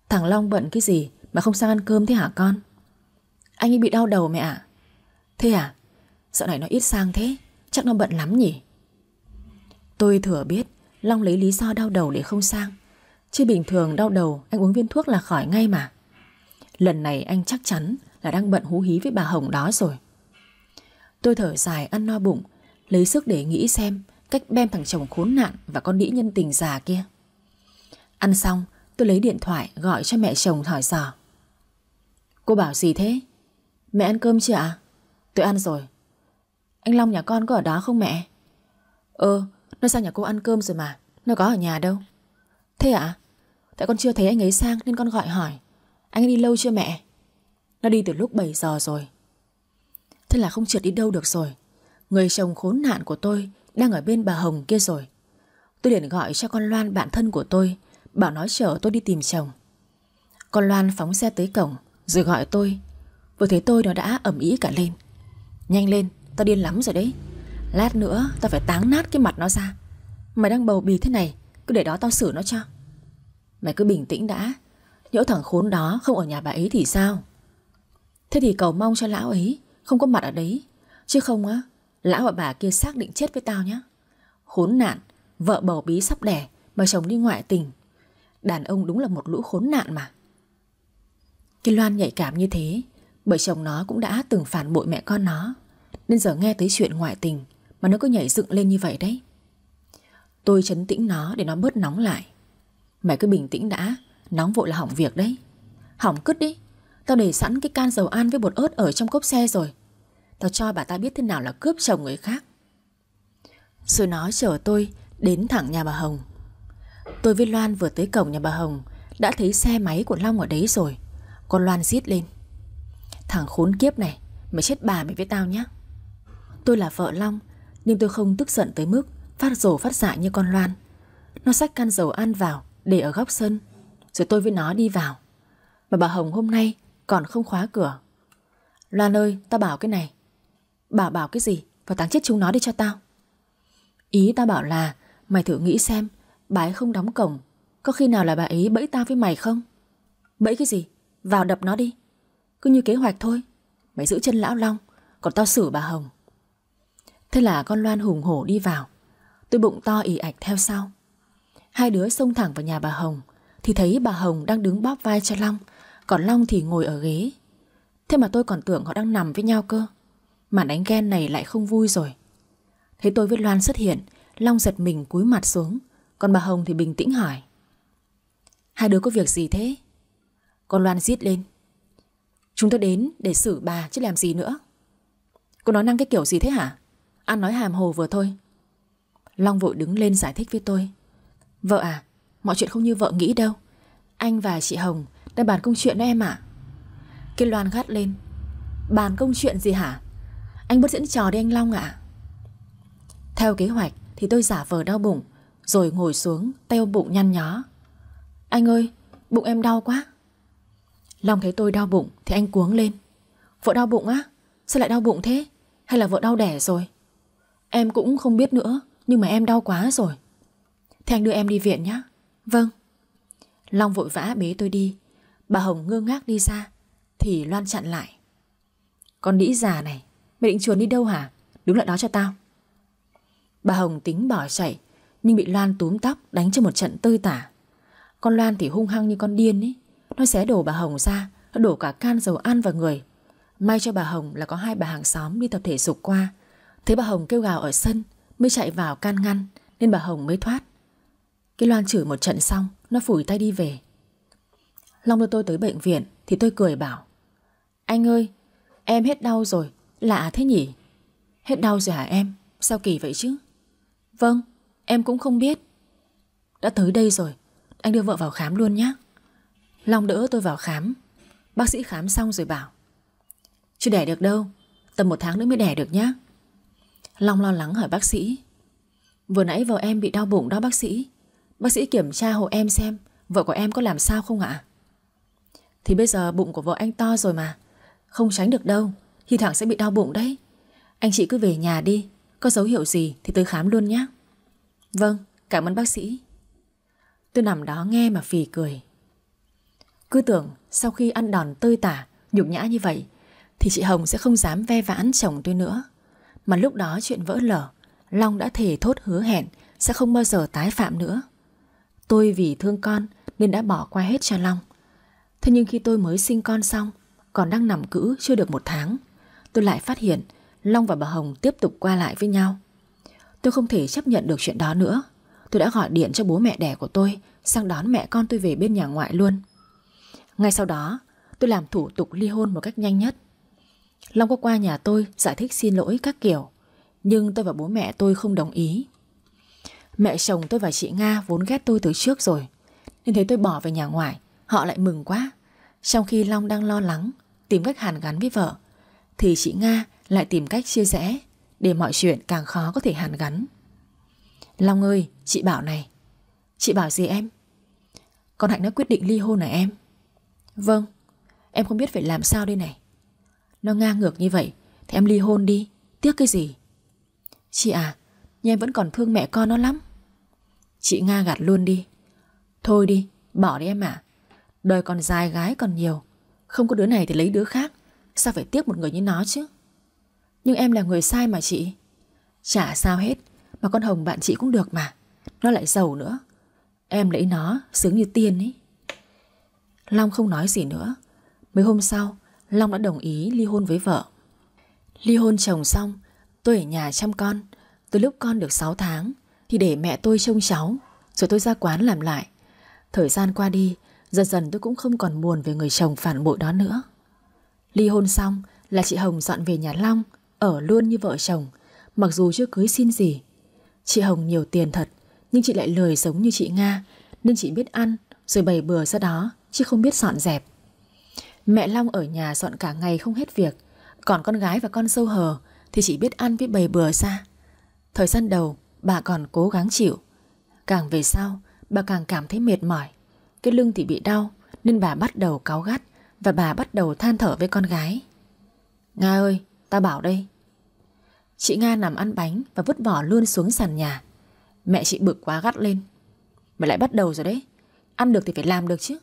Thằng Long bận cái gì mà không sang ăn cơm thế hả con Anh ấy bị đau đầu mẹ ạ Thế à Dạo này nó ít sang thế Chắc nó bận lắm nhỉ Tôi thừa biết Long lấy lý do đau đầu để không sang Chứ bình thường đau đầu anh uống viên thuốc là khỏi ngay mà Lần này anh chắc chắn là đang bận hú hí với bà Hồng đó rồi Tôi thở dài ăn no bụng Lấy sức để nghĩ xem Cách bem thằng chồng khốn nạn Và con đĩ nhân tình già kia Ăn xong tôi lấy điện thoại Gọi cho mẹ chồng hỏi dò Cô bảo gì thế Mẹ ăn cơm chưa ạ à? Tôi ăn rồi anh Long nhà con có ở đó không mẹ? Ừ, nó sang nhà cô ăn cơm rồi mà Nó có ở nhà đâu Thế ạ? À? Tại con chưa thấy anh ấy sang nên con gọi hỏi Anh ấy đi lâu chưa mẹ? Nó đi từ lúc 7 giờ rồi Thế là không trượt đi đâu được rồi Người chồng khốn nạn của tôi Đang ở bên bà Hồng kia rồi Tôi liền gọi cho con Loan bạn thân của tôi Bảo nói chở tôi đi tìm chồng Con Loan phóng xe tới cổng Rồi gọi tôi Vừa thấy tôi nó đã ẩm ý cả lên Nhanh lên Tao điên lắm rồi đấy Lát nữa tao phải táng nát cái mặt nó ra Mày đang bầu bì thế này Cứ để đó tao xử nó cho Mày cứ bình tĩnh đã Nhỡ thằng khốn đó không ở nhà bà ấy thì sao Thế thì cầu mong cho lão ấy Không có mặt ở đấy Chứ không á Lão và bà kia xác định chết với tao nhé Khốn nạn Vợ bầu bí sắp đẻ Mà chồng đi ngoại tình Đàn ông đúng là một lũ khốn nạn mà Cái Loan nhạy cảm như thế Bởi chồng nó cũng đã từng phản bội mẹ con nó nên giờ nghe tới chuyện ngoại tình Mà nó cứ nhảy dựng lên như vậy đấy Tôi chấn tĩnh nó để nó bớt nóng lại mẹ cứ bình tĩnh đã Nóng vội là hỏng việc đấy Hỏng cứt đi Tao để sẵn cái can dầu ăn với bột ớt ở trong cốp xe rồi Tao cho bà ta biết thế nào là cướp chồng người khác Rồi nó chở tôi đến thẳng nhà bà Hồng Tôi với Loan vừa tới cổng nhà bà Hồng Đã thấy xe máy của Long ở đấy rồi Con Loan giết lên Thằng khốn kiếp này Mày chết bà mày với tao nhé Tôi là vợ Long Nhưng tôi không tức giận tới mức Phát rổ phát dại như con Loan Nó xách can dầu ăn vào Để ở góc sân Rồi tôi với nó đi vào Mà bà Hồng hôm nay còn không khóa cửa Loan ơi tao bảo cái này Bảo bảo cái gì Và táng chết chúng nó đi cho tao Ý tao bảo là Mày thử nghĩ xem Bà ấy không đóng cổng Có khi nào là bà ấy bẫy tao với mày không Bẫy cái gì Vào đập nó đi Cứ như kế hoạch thôi Mày giữ chân lão long Còn tao xử bà Hồng Thế là con Loan hùng hổ đi vào Tôi bụng to ỉ ạch theo sau Hai đứa xông thẳng vào nhà bà Hồng Thì thấy bà Hồng đang đứng bóp vai cho Long Còn Long thì ngồi ở ghế Thế mà tôi còn tưởng họ đang nằm với nhau cơ mà đánh ghen này lại không vui rồi Thấy tôi với Loan xuất hiện Long giật mình cúi mặt xuống Còn bà Hồng thì bình tĩnh hỏi Hai đứa có việc gì thế? Con Loan giít lên Chúng tôi đến để xử bà chứ làm gì nữa Cô nói năng cái kiểu gì thế hả? Ăn nói hàm hồ vừa thôi Long vội đứng lên giải thích với tôi Vợ à Mọi chuyện không như vợ nghĩ đâu Anh và chị Hồng đang bàn công chuyện đó em ạ Kiên Loan gắt lên Bàn công chuyện gì hả Anh bớt diễn trò đi anh Long ạ Theo kế hoạch thì tôi giả vờ đau bụng Rồi ngồi xuống teo bụng nhăn nhó Anh ơi Bụng em đau quá Long thấy tôi đau bụng thì anh cuống lên Vợ đau bụng á Sao lại đau bụng thế Hay là vợ đau đẻ rồi Em cũng không biết nữa Nhưng mà em đau quá rồi Thế anh đưa em đi viện nhé Vâng Long vội vã bế tôi đi Bà Hồng ngơ ngác đi ra Thì Loan chặn lại Con đĩ già này Mày định chuồn đi đâu hả Đứng lại đó cho tao Bà Hồng tính bỏ chạy Nhưng bị Loan túm tóc đánh cho một trận tơi tả Con Loan thì hung hăng như con điên ấy Nó xé đổ bà Hồng ra Nó đổ cả can dầu ăn vào người May cho bà Hồng là có hai bà hàng xóm đi tập thể dục qua thế bà Hồng kêu gào ở sân Mới chạy vào can ngăn Nên bà Hồng mới thoát Cái Loan chửi một trận xong Nó phủi tay đi về Long đưa tôi tới bệnh viện Thì tôi cười bảo Anh ơi em hết đau rồi Lạ thế nhỉ Hết đau rồi hả em Sao kỳ vậy chứ Vâng em cũng không biết Đã tới đây rồi Anh đưa vợ vào khám luôn nhé Long đỡ tôi vào khám Bác sĩ khám xong rồi bảo Chưa đẻ được đâu Tầm một tháng nữa mới đẻ được nhé Long lo lắng hỏi bác sĩ Vừa nãy vợ em bị đau bụng đó bác sĩ Bác sĩ kiểm tra hộ em xem Vợ của em có làm sao không ạ Thì bây giờ bụng của vợ anh to rồi mà Không tránh được đâu Thì thẳng sẽ bị đau bụng đấy Anh chị cứ về nhà đi Có dấu hiệu gì thì tới khám luôn nhé Vâng, cảm ơn bác sĩ Tôi nằm đó nghe mà phì cười Cứ tưởng sau khi ăn đòn tơi tả Nhục nhã như vậy Thì chị Hồng sẽ không dám ve vãn chồng tôi nữa mà lúc đó chuyện vỡ lở Long đã thể thốt hứa hẹn Sẽ không bao giờ tái phạm nữa Tôi vì thương con Nên đã bỏ qua hết cho Long Thế nhưng khi tôi mới sinh con xong Còn đang nằm cữ chưa được một tháng Tôi lại phát hiện Long và bà Hồng tiếp tục qua lại với nhau Tôi không thể chấp nhận được chuyện đó nữa Tôi đã gọi điện cho bố mẹ đẻ của tôi Sang đón mẹ con tôi về bên nhà ngoại luôn Ngay sau đó Tôi làm thủ tục ly hôn một cách nhanh nhất Long có qua nhà tôi giải thích xin lỗi các kiểu Nhưng tôi và bố mẹ tôi không đồng ý Mẹ chồng tôi và chị Nga vốn ghét tôi từ trước rồi Nên thấy tôi bỏ về nhà ngoài Họ lại mừng quá Trong khi Long đang lo lắng Tìm cách hàn gắn với vợ Thì chị Nga lại tìm cách chia rẽ Để mọi chuyện càng khó có thể hàn gắn Long ơi chị bảo này Chị bảo gì em Con Hạnh đã quyết định ly hôn à em Vâng Em không biết phải làm sao đây này nó ngang ngược như vậy Thì em ly hôn đi Tiếc cái gì Chị à Nhưng em vẫn còn thương mẹ con nó lắm Chị Nga gạt luôn đi Thôi đi Bỏ đi em à Đời còn dài gái còn nhiều Không có đứa này thì lấy đứa khác Sao phải tiếc một người như nó chứ Nhưng em là người sai mà chị Chả sao hết Mà con Hồng bạn chị cũng được mà Nó lại giàu nữa Em lấy nó sướng như tiên ấy Long không nói gì nữa Mấy hôm sau Long đã đồng ý ly hôn với vợ. Ly hôn chồng xong, tôi ở nhà chăm con. Từ lúc con được 6 tháng thì để mẹ tôi trông cháu, rồi tôi ra quán làm lại. Thời gian qua đi, dần dần tôi cũng không còn buồn về người chồng phản bội đó nữa. Ly hôn xong là chị Hồng dọn về nhà Long, ở luôn như vợ chồng, mặc dù chưa cưới xin gì. Chị Hồng nhiều tiền thật, nhưng chị lại lười giống như chị Nga, nên chị biết ăn rồi bày bừa ra đó, chứ không biết dọn dẹp. Mẹ Long ở nhà dọn cả ngày không hết việc Còn con gái và con sâu hờ Thì chỉ biết ăn với bầy bừa ra Thời gian đầu bà còn cố gắng chịu Càng về sau Bà càng cảm thấy mệt mỏi Cái lưng thì bị đau Nên bà bắt đầu cáu gắt Và bà bắt đầu than thở với con gái Nga ơi ta bảo đây Chị Nga nằm ăn bánh Và vứt bỏ luôn xuống sàn nhà Mẹ chị bực quá gắt lên Mày lại bắt đầu rồi đấy Ăn được thì phải làm được chứ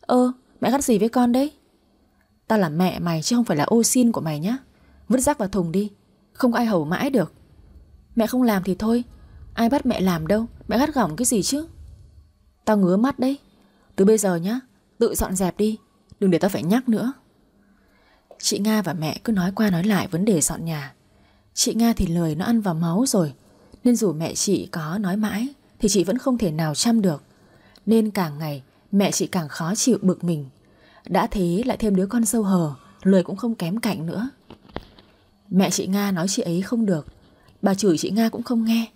Ơ Mẹ gắt gì với con đấy Tao là mẹ mày chứ không phải là ô xin của mày nhá Vứt rác vào thùng đi Không có ai hầu mãi được Mẹ không làm thì thôi Ai bắt mẹ làm đâu Mẹ gắt gỏng cái gì chứ Tao ngứa mắt đấy Từ bây giờ nhá Tự dọn dẹp đi Đừng để tao phải nhắc nữa Chị Nga và mẹ cứ nói qua nói lại vấn đề dọn nhà Chị Nga thì lời nó ăn vào máu rồi Nên dù mẹ chị có nói mãi Thì chị vẫn không thể nào chăm được Nên càng ngày Mẹ chị càng khó chịu bực mình Đã thế lại thêm đứa con sâu hờ lười cũng không kém cạnh nữa Mẹ chị Nga nói chị ấy không được Bà chửi chị Nga cũng không nghe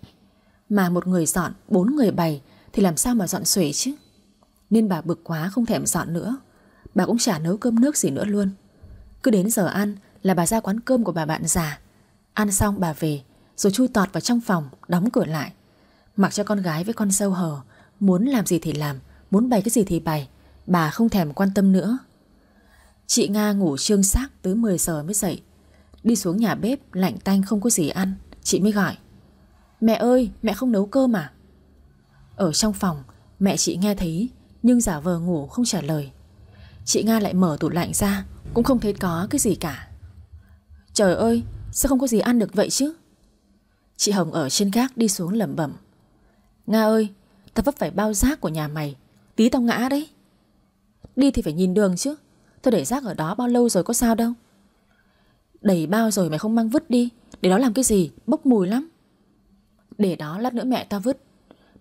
Mà một người dọn, bốn người bày Thì làm sao mà dọn xuể chứ Nên bà bực quá không thèm dọn nữa Bà cũng chả nấu cơm nước gì nữa luôn Cứ đến giờ ăn là bà ra quán cơm của bà bạn già Ăn xong bà về Rồi chui tọt vào trong phòng Đóng cửa lại Mặc cho con gái với con sâu hờ Muốn làm gì thì làm Muốn bày cái gì thì bày Bà không thèm quan tâm nữa Chị Nga ngủ trương xác tới 10 giờ mới dậy Đi xuống nhà bếp Lạnh tanh không có gì ăn Chị mới gọi Mẹ ơi mẹ không nấu cơm à Ở trong phòng mẹ chị nghe thấy Nhưng giả vờ ngủ không trả lời Chị Nga lại mở tủ lạnh ra Cũng không thấy có cái gì cả Trời ơi sao không có gì ăn được vậy chứ Chị Hồng ở trên gác đi xuống lẩm bẩm Nga ơi ta vấp phải bao rác của nhà mày Tí tao ngã đấy Đi thì phải nhìn đường chứ Tôi để rác ở đó bao lâu rồi có sao đâu Đẩy bao rồi mày không mang vứt đi Để đó làm cái gì bốc mùi lắm Để đó lát nữa mẹ ta vứt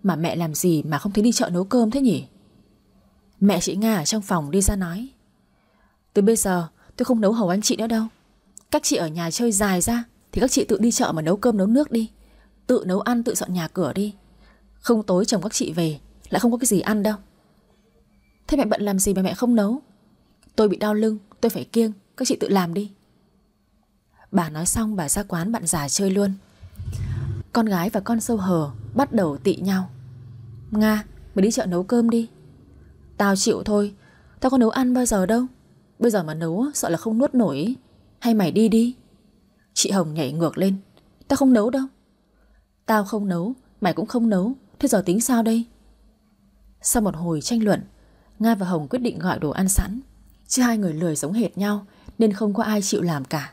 Mà mẹ làm gì mà không thấy đi chợ nấu cơm thế nhỉ Mẹ chị Nga ở trong phòng đi ra nói Từ bây giờ tôi không nấu hầu anh chị nữa đâu Các chị ở nhà chơi dài ra Thì các chị tự đi chợ mà nấu cơm nấu nước đi Tự nấu ăn tự dọn nhà cửa đi Không tối chồng các chị về Lại không có cái gì ăn đâu Thế mẹ bận làm gì mà mẹ không nấu Tôi bị đau lưng tôi phải kiêng Các chị tự làm đi Bà nói xong bà ra quán bạn già chơi luôn Con gái và con sâu hờ Bắt đầu tị nhau Nga mày đi chợ nấu cơm đi Tao chịu thôi Tao có nấu ăn bao giờ đâu Bây giờ mà nấu sợ là không nuốt nổi Hay mày đi đi Chị Hồng nhảy ngược lên Tao không nấu đâu Tao không nấu Mày cũng không nấu Thế giờ tính sao đây Sau một hồi tranh luận Nga và Hồng quyết định gọi đồ ăn sẵn. Chứ hai người lười giống hệt nhau nên không có ai chịu làm cả.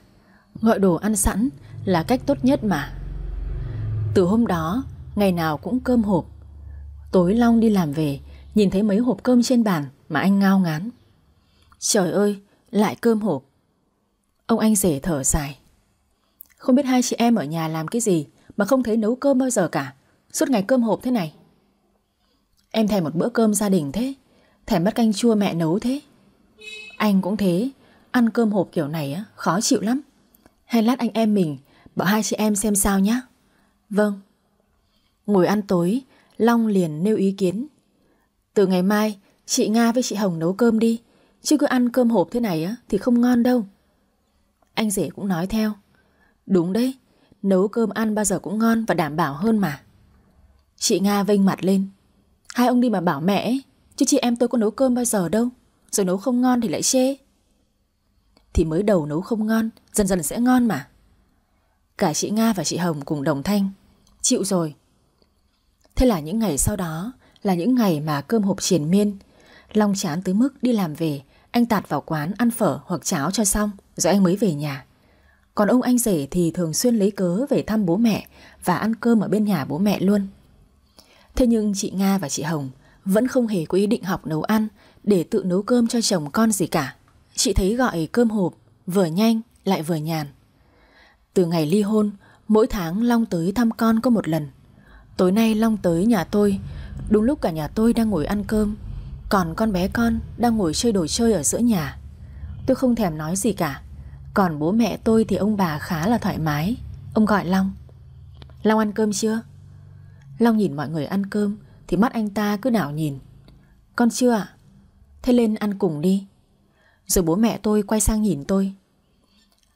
Gọi đồ ăn sẵn là cách tốt nhất mà. Từ hôm đó, ngày nào cũng cơm hộp. Tối Long đi làm về, nhìn thấy mấy hộp cơm trên bàn mà anh ngao ngán. Trời ơi, lại cơm hộp. Ông anh rể thở dài. Không biết hai chị em ở nhà làm cái gì mà không thấy nấu cơm bao giờ cả. Suốt ngày cơm hộp thế này. Em thèm một bữa cơm gia đình thế. Thèm mất canh chua mẹ nấu thế Anh cũng thế Ăn cơm hộp kiểu này á, khó chịu lắm Hay lát anh em mình Bảo hai chị em xem sao nhá Vâng Ngồi ăn tối Long liền nêu ý kiến Từ ngày mai Chị Nga với chị Hồng nấu cơm đi Chứ cứ ăn cơm hộp thế này á Thì không ngon đâu Anh rể cũng nói theo Đúng đấy Nấu cơm ăn bao giờ cũng ngon và đảm bảo hơn mà Chị Nga vênh mặt lên Hai ông đi mà bảo mẹ ấy, Chứ chị em tôi có nấu cơm bao giờ đâu Rồi nấu không ngon thì lại chê Thì mới đầu nấu không ngon Dần dần sẽ ngon mà Cả chị Nga và chị Hồng cùng đồng thanh Chịu rồi Thế là những ngày sau đó Là những ngày mà cơm hộp triển miên Long chán tới mức đi làm về Anh tạt vào quán ăn phở hoặc cháo cho xong Rồi anh mới về nhà Còn ông anh rể thì thường xuyên lấy cớ về thăm bố mẹ Và ăn cơm ở bên nhà bố mẹ luôn Thế nhưng chị Nga và chị Hồng vẫn không hề có ý định học nấu ăn để tự nấu cơm cho chồng con gì cả. Chị thấy gọi cơm hộp vừa nhanh lại vừa nhàn. Từ ngày ly hôn, mỗi tháng Long tới thăm con có một lần. Tối nay Long tới nhà tôi, đúng lúc cả nhà tôi đang ngồi ăn cơm, còn con bé con đang ngồi chơi đồ chơi ở giữa nhà. Tôi không thèm nói gì cả, còn bố mẹ tôi thì ông bà khá là thoải mái. Ông gọi Long. Long ăn cơm chưa? Long nhìn mọi người ăn cơm, thì mắt anh ta cứ đảo nhìn Con chưa ạ Thế lên ăn cùng đi Rồi bố mẹ tôi quay sang nhìn tôi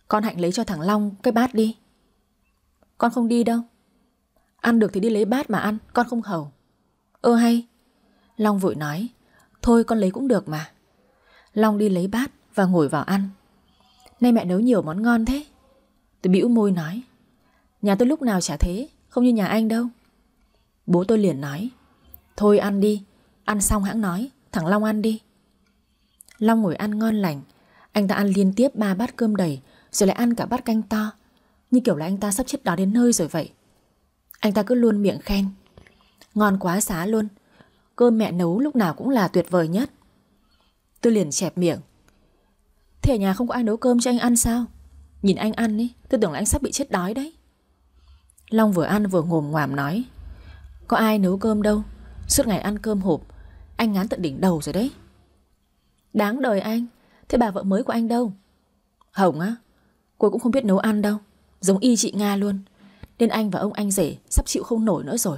Con Hạnh lấy cho thằng Long cái bát đi Con không đi đâu Ăn được thì đi lấy bát mà ăn Con không hầu Ơ hay Long vội nói Thôi con lấy cũng được mà Long đi lấy bát và ngồi vào ăn Nay mẹ nấu nhiều món ngon thế Tôi bĩu môi nói Nhà tôi lúc nào chả thế Không như nhà anh đâu Bố tôi liền nói Thôi ăn đi Ăn xong hãng nói Thằng Long ăn đi Long ngồi ăn ngon lành Anh ta ăn liên tiếp ba bát cơm đầy Rồi lại ăn cả bát canh to Như kiểu là anh ta sắp chết đó đến nơi rồi vậy Anh ta cứ luôn miệng khen Ngon quá xá luôn Cơm mẹ nấu lúc nào cũng là tuyệt vời nhất Tôi liền chẹp miệng Thế nhà không có ai nấu cơm cho anh ăn sao Nhìn anh ăn đi Tôi tưởng là anh sắp bị chết đói đấy Long vừa ăn vừa ngồm ngoàm nói Có ai nấu cơm đâu Suốt ngày ăn cơm hộp Anh ngán tận đỉnh đầu rồi đấy Đáng đời anh Thế bà vợ mới của anh đâu Hồng á Cô cũng không biết nấu ăn đâu Giống y chị Nga luôn Nên anh và ông anh rể sắp chịu không nổi nữa rồi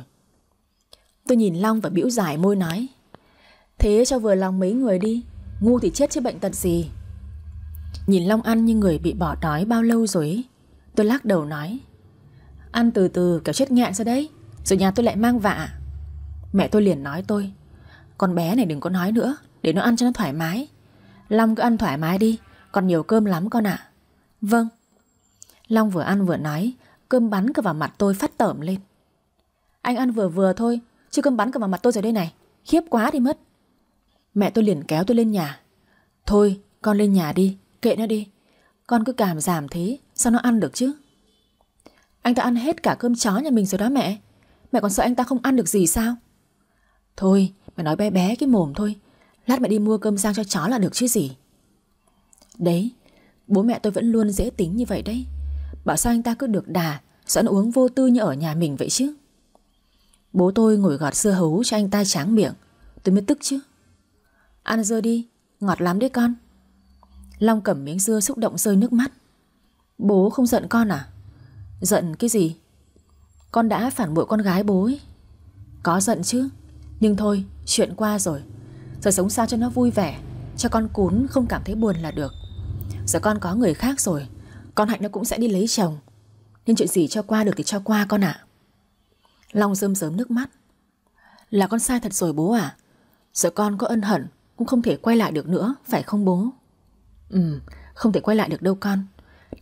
Tôi nhìn Long và biểu dài môi nói Thế cho vừa lòng mấy người đi Ngu thì chết chứ bệnh tật gì Nhìn Long ăn như người bị bỏ đói bao lâu rồi ấy. Tôi lắc đầu nói Ăn từ từ kéo chết ngạn ra đấy Rồi nhà tôi lại mang vạ Mẹ tôi liền nói tôi Con bé này đừng có nói nữa Để nó ăn cho nó thoải mái Long cứ ăn thoải mái đi Còn nhiều cơm lắm con ạ Vâng Long vừa ăn vừa nói Cơm bắn cả vào mặt tôi phát tởm lên Anh ăn vừa vừa thôi Chứ cơm bắn cả vào mặt tôi rồi đây này Khiếp quá đi mất Mẹ tôi liền kéo tôi lên nhà Thôi con lên nhà đi Kệ nó đi Con cứ cảm giảm thế Sao nó ăn được chứ Anh ta ăn hết cả cơm chó nhà mình rồi đó mẹ Mẹ còn sợ anh ta không ăn được gì sao Thôi mày nói bé bé cái mồm thôi Lát mẹ đi mua cơm sang cho chó là được chứ gì Đấy Bố mẹ tôi vẫn luôn dễ tính như vậy đấy Bảo sao anh ta cứ được đà Sẵn uống vô tư như ở nhà mình vậy chứ Bố tôi ngồi gọt dưa hấu cho anh ta tráng miệng Tôi mới tức chứ Ăn dưa đi Ngọt lắm đấy con Long cầm miếng dưa xúc động rơi nước mắt Bố không giận con à Giận cái gì Con đã phản bội con gái bố ấy Có giận chứ nhưng thôi, chuyện qua rồi. Giờ sống sao cho nó vui vẻ, cho con cún không cảm thấy buồn là được. Giờ con có người khác rồi, con Hạnh nó cũng sẽ đi lấy chồng. Nên chuyện gì cho qua được thì cho qua con ạ. À. Long rơm rớm nước mắt. Là con sai thật rồi bố à? Giờ con có ân hận cũng không thể quay lại được nữa, phải không bố? Ừ, không thể quay lại được đâu con.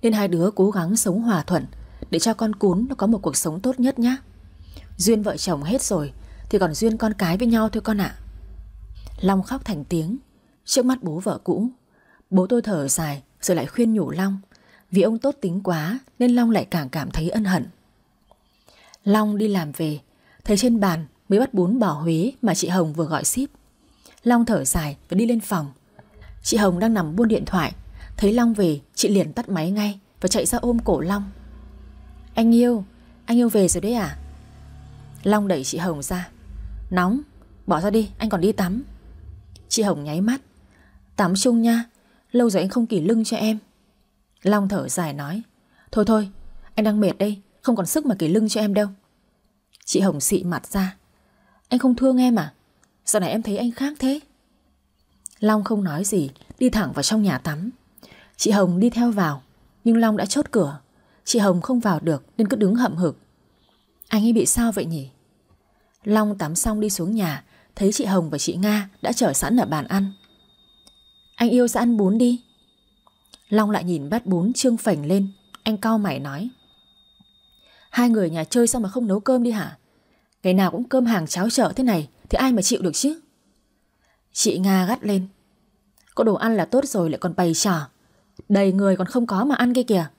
Nên hai đứa cố gắng sống hòa thuận để cho con cún nó có một cuộc sống tốt nhất nhé. Duyên vợ chồng hết rồi thì còn duyên con cái với nhau thôi con ạ Long khóc thành tiếng Trước mắt bố vợ cũ Bố tôi thở dài rồi lại khuyên nhủ Long Vì ông tốt tính quá Nên Long lại càng cảm thấy ân hận Long đi làm về Thấy trên bàn mới bắt bún bò Huế Mà chị Hồng vừa gọi ship Long thở dài và đi lên phòng Chị Hồng đang nằm buôn điện thoại Thấy Long về chị liền tắt máy ngay Và chạy ra ôm cổ Long Anh yêu, anh yêu về rồi đấy à Long đẩy chị Hồng ra Nóng Bỏ ra đi anh còn đi tắm Chị Hồng nháy mắt Tắm chung nha Lâu rồi anh không kỷ lưng cho em Long thở dài nói Thôi thôi anh đang mệt đây Không còn sức mà kỷ lưng cho em đâu Chị Hồng xị mặt ra Anh không thương em à giờ này em thấy anh khác thế Long không nói gì Đi thẳng vào trong nhà tắm Chị Hồng đi theo vào Nhưng Long đã chốt cửa Chị Hồng không vào được nên cứ đứng hậm hực Anh ấy bị sao vậy nhỉ Long tắm xong đi xuống nhà, thấy chị Hồng và chị Nga đã chờ sẵn ở bàn ăn. Anh yêu sẽ ăn bún đi. Long lại nhìn bát bún trương phành lên, anh cau mày nói. Hai người nhà chơi xong mà không nấu cơm đi hả? Ngày nào cũng cơm hàng cháo chợ thế này thì ai mà chịu được chứ? Chị Nga gắt lên. Có đồ ăn là tốt rồi lại còn bày trò. Đầy người còn không có mà ăn kia kìa.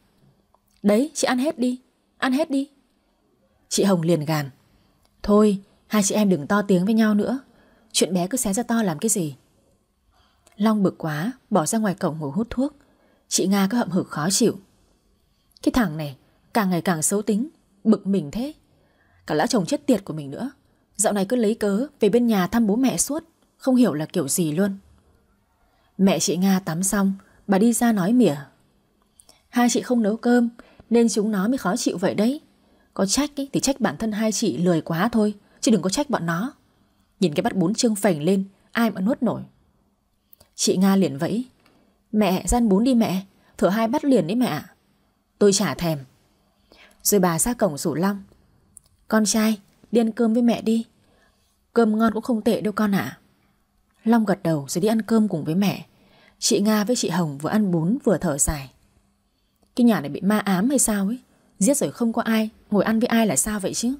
Đấy, chị ăn hết đi. Ăn hết đi. Chị Hồng liền gàn. Thôi, Hai chị em đừng to tiếng với nhau nữa Chuyện bé cứ xé ra to làm cái gì Long bực quá Bỏ ra ngoài cổng ngủ hút thuốc Chị Nga cứ hậm hực khó chịu Cái thằng này càng ngày càng xấu tính Bực mình thế Cả lão chồng chết tiệt của mình nữa Dạo này cứ lấy cớ về bên nhà thăm bố mẹ suốt Không hiểu là kiểu gì luôn Mẹ chị Nga tắm xong Bà đi ra nói mỉa Hai chị không nấu cơm Nên chúng nó mới khó chịu vậy đấy Có trách ý, thì trách bản thân hai chị lười quá thôi chứ đừng có trách bọn nó. Nhìn cái bát bún trương phành lên, ai mà nuốt nổi. Chị Nga liền vẫy. Mẹ, gian bún đi mẹ, thử hai bát liền đi mẹ Tôi chả thèm. Rồi bà ra cổng rủ Long. Con trai, đi ăn cơm với mẹ đi. Cơm ngon cũng không tệ đâu con ạ. Long gật đầu rồi đi ăn cơm cùng với mẹ. Chị Nga với chị Hồng vừa ăn bún vừa thở dài. Cái nhà này bị ma ám hay sao ấy? Giết rồi không có ai, ngồi ăn với ai là sao vậy chứ?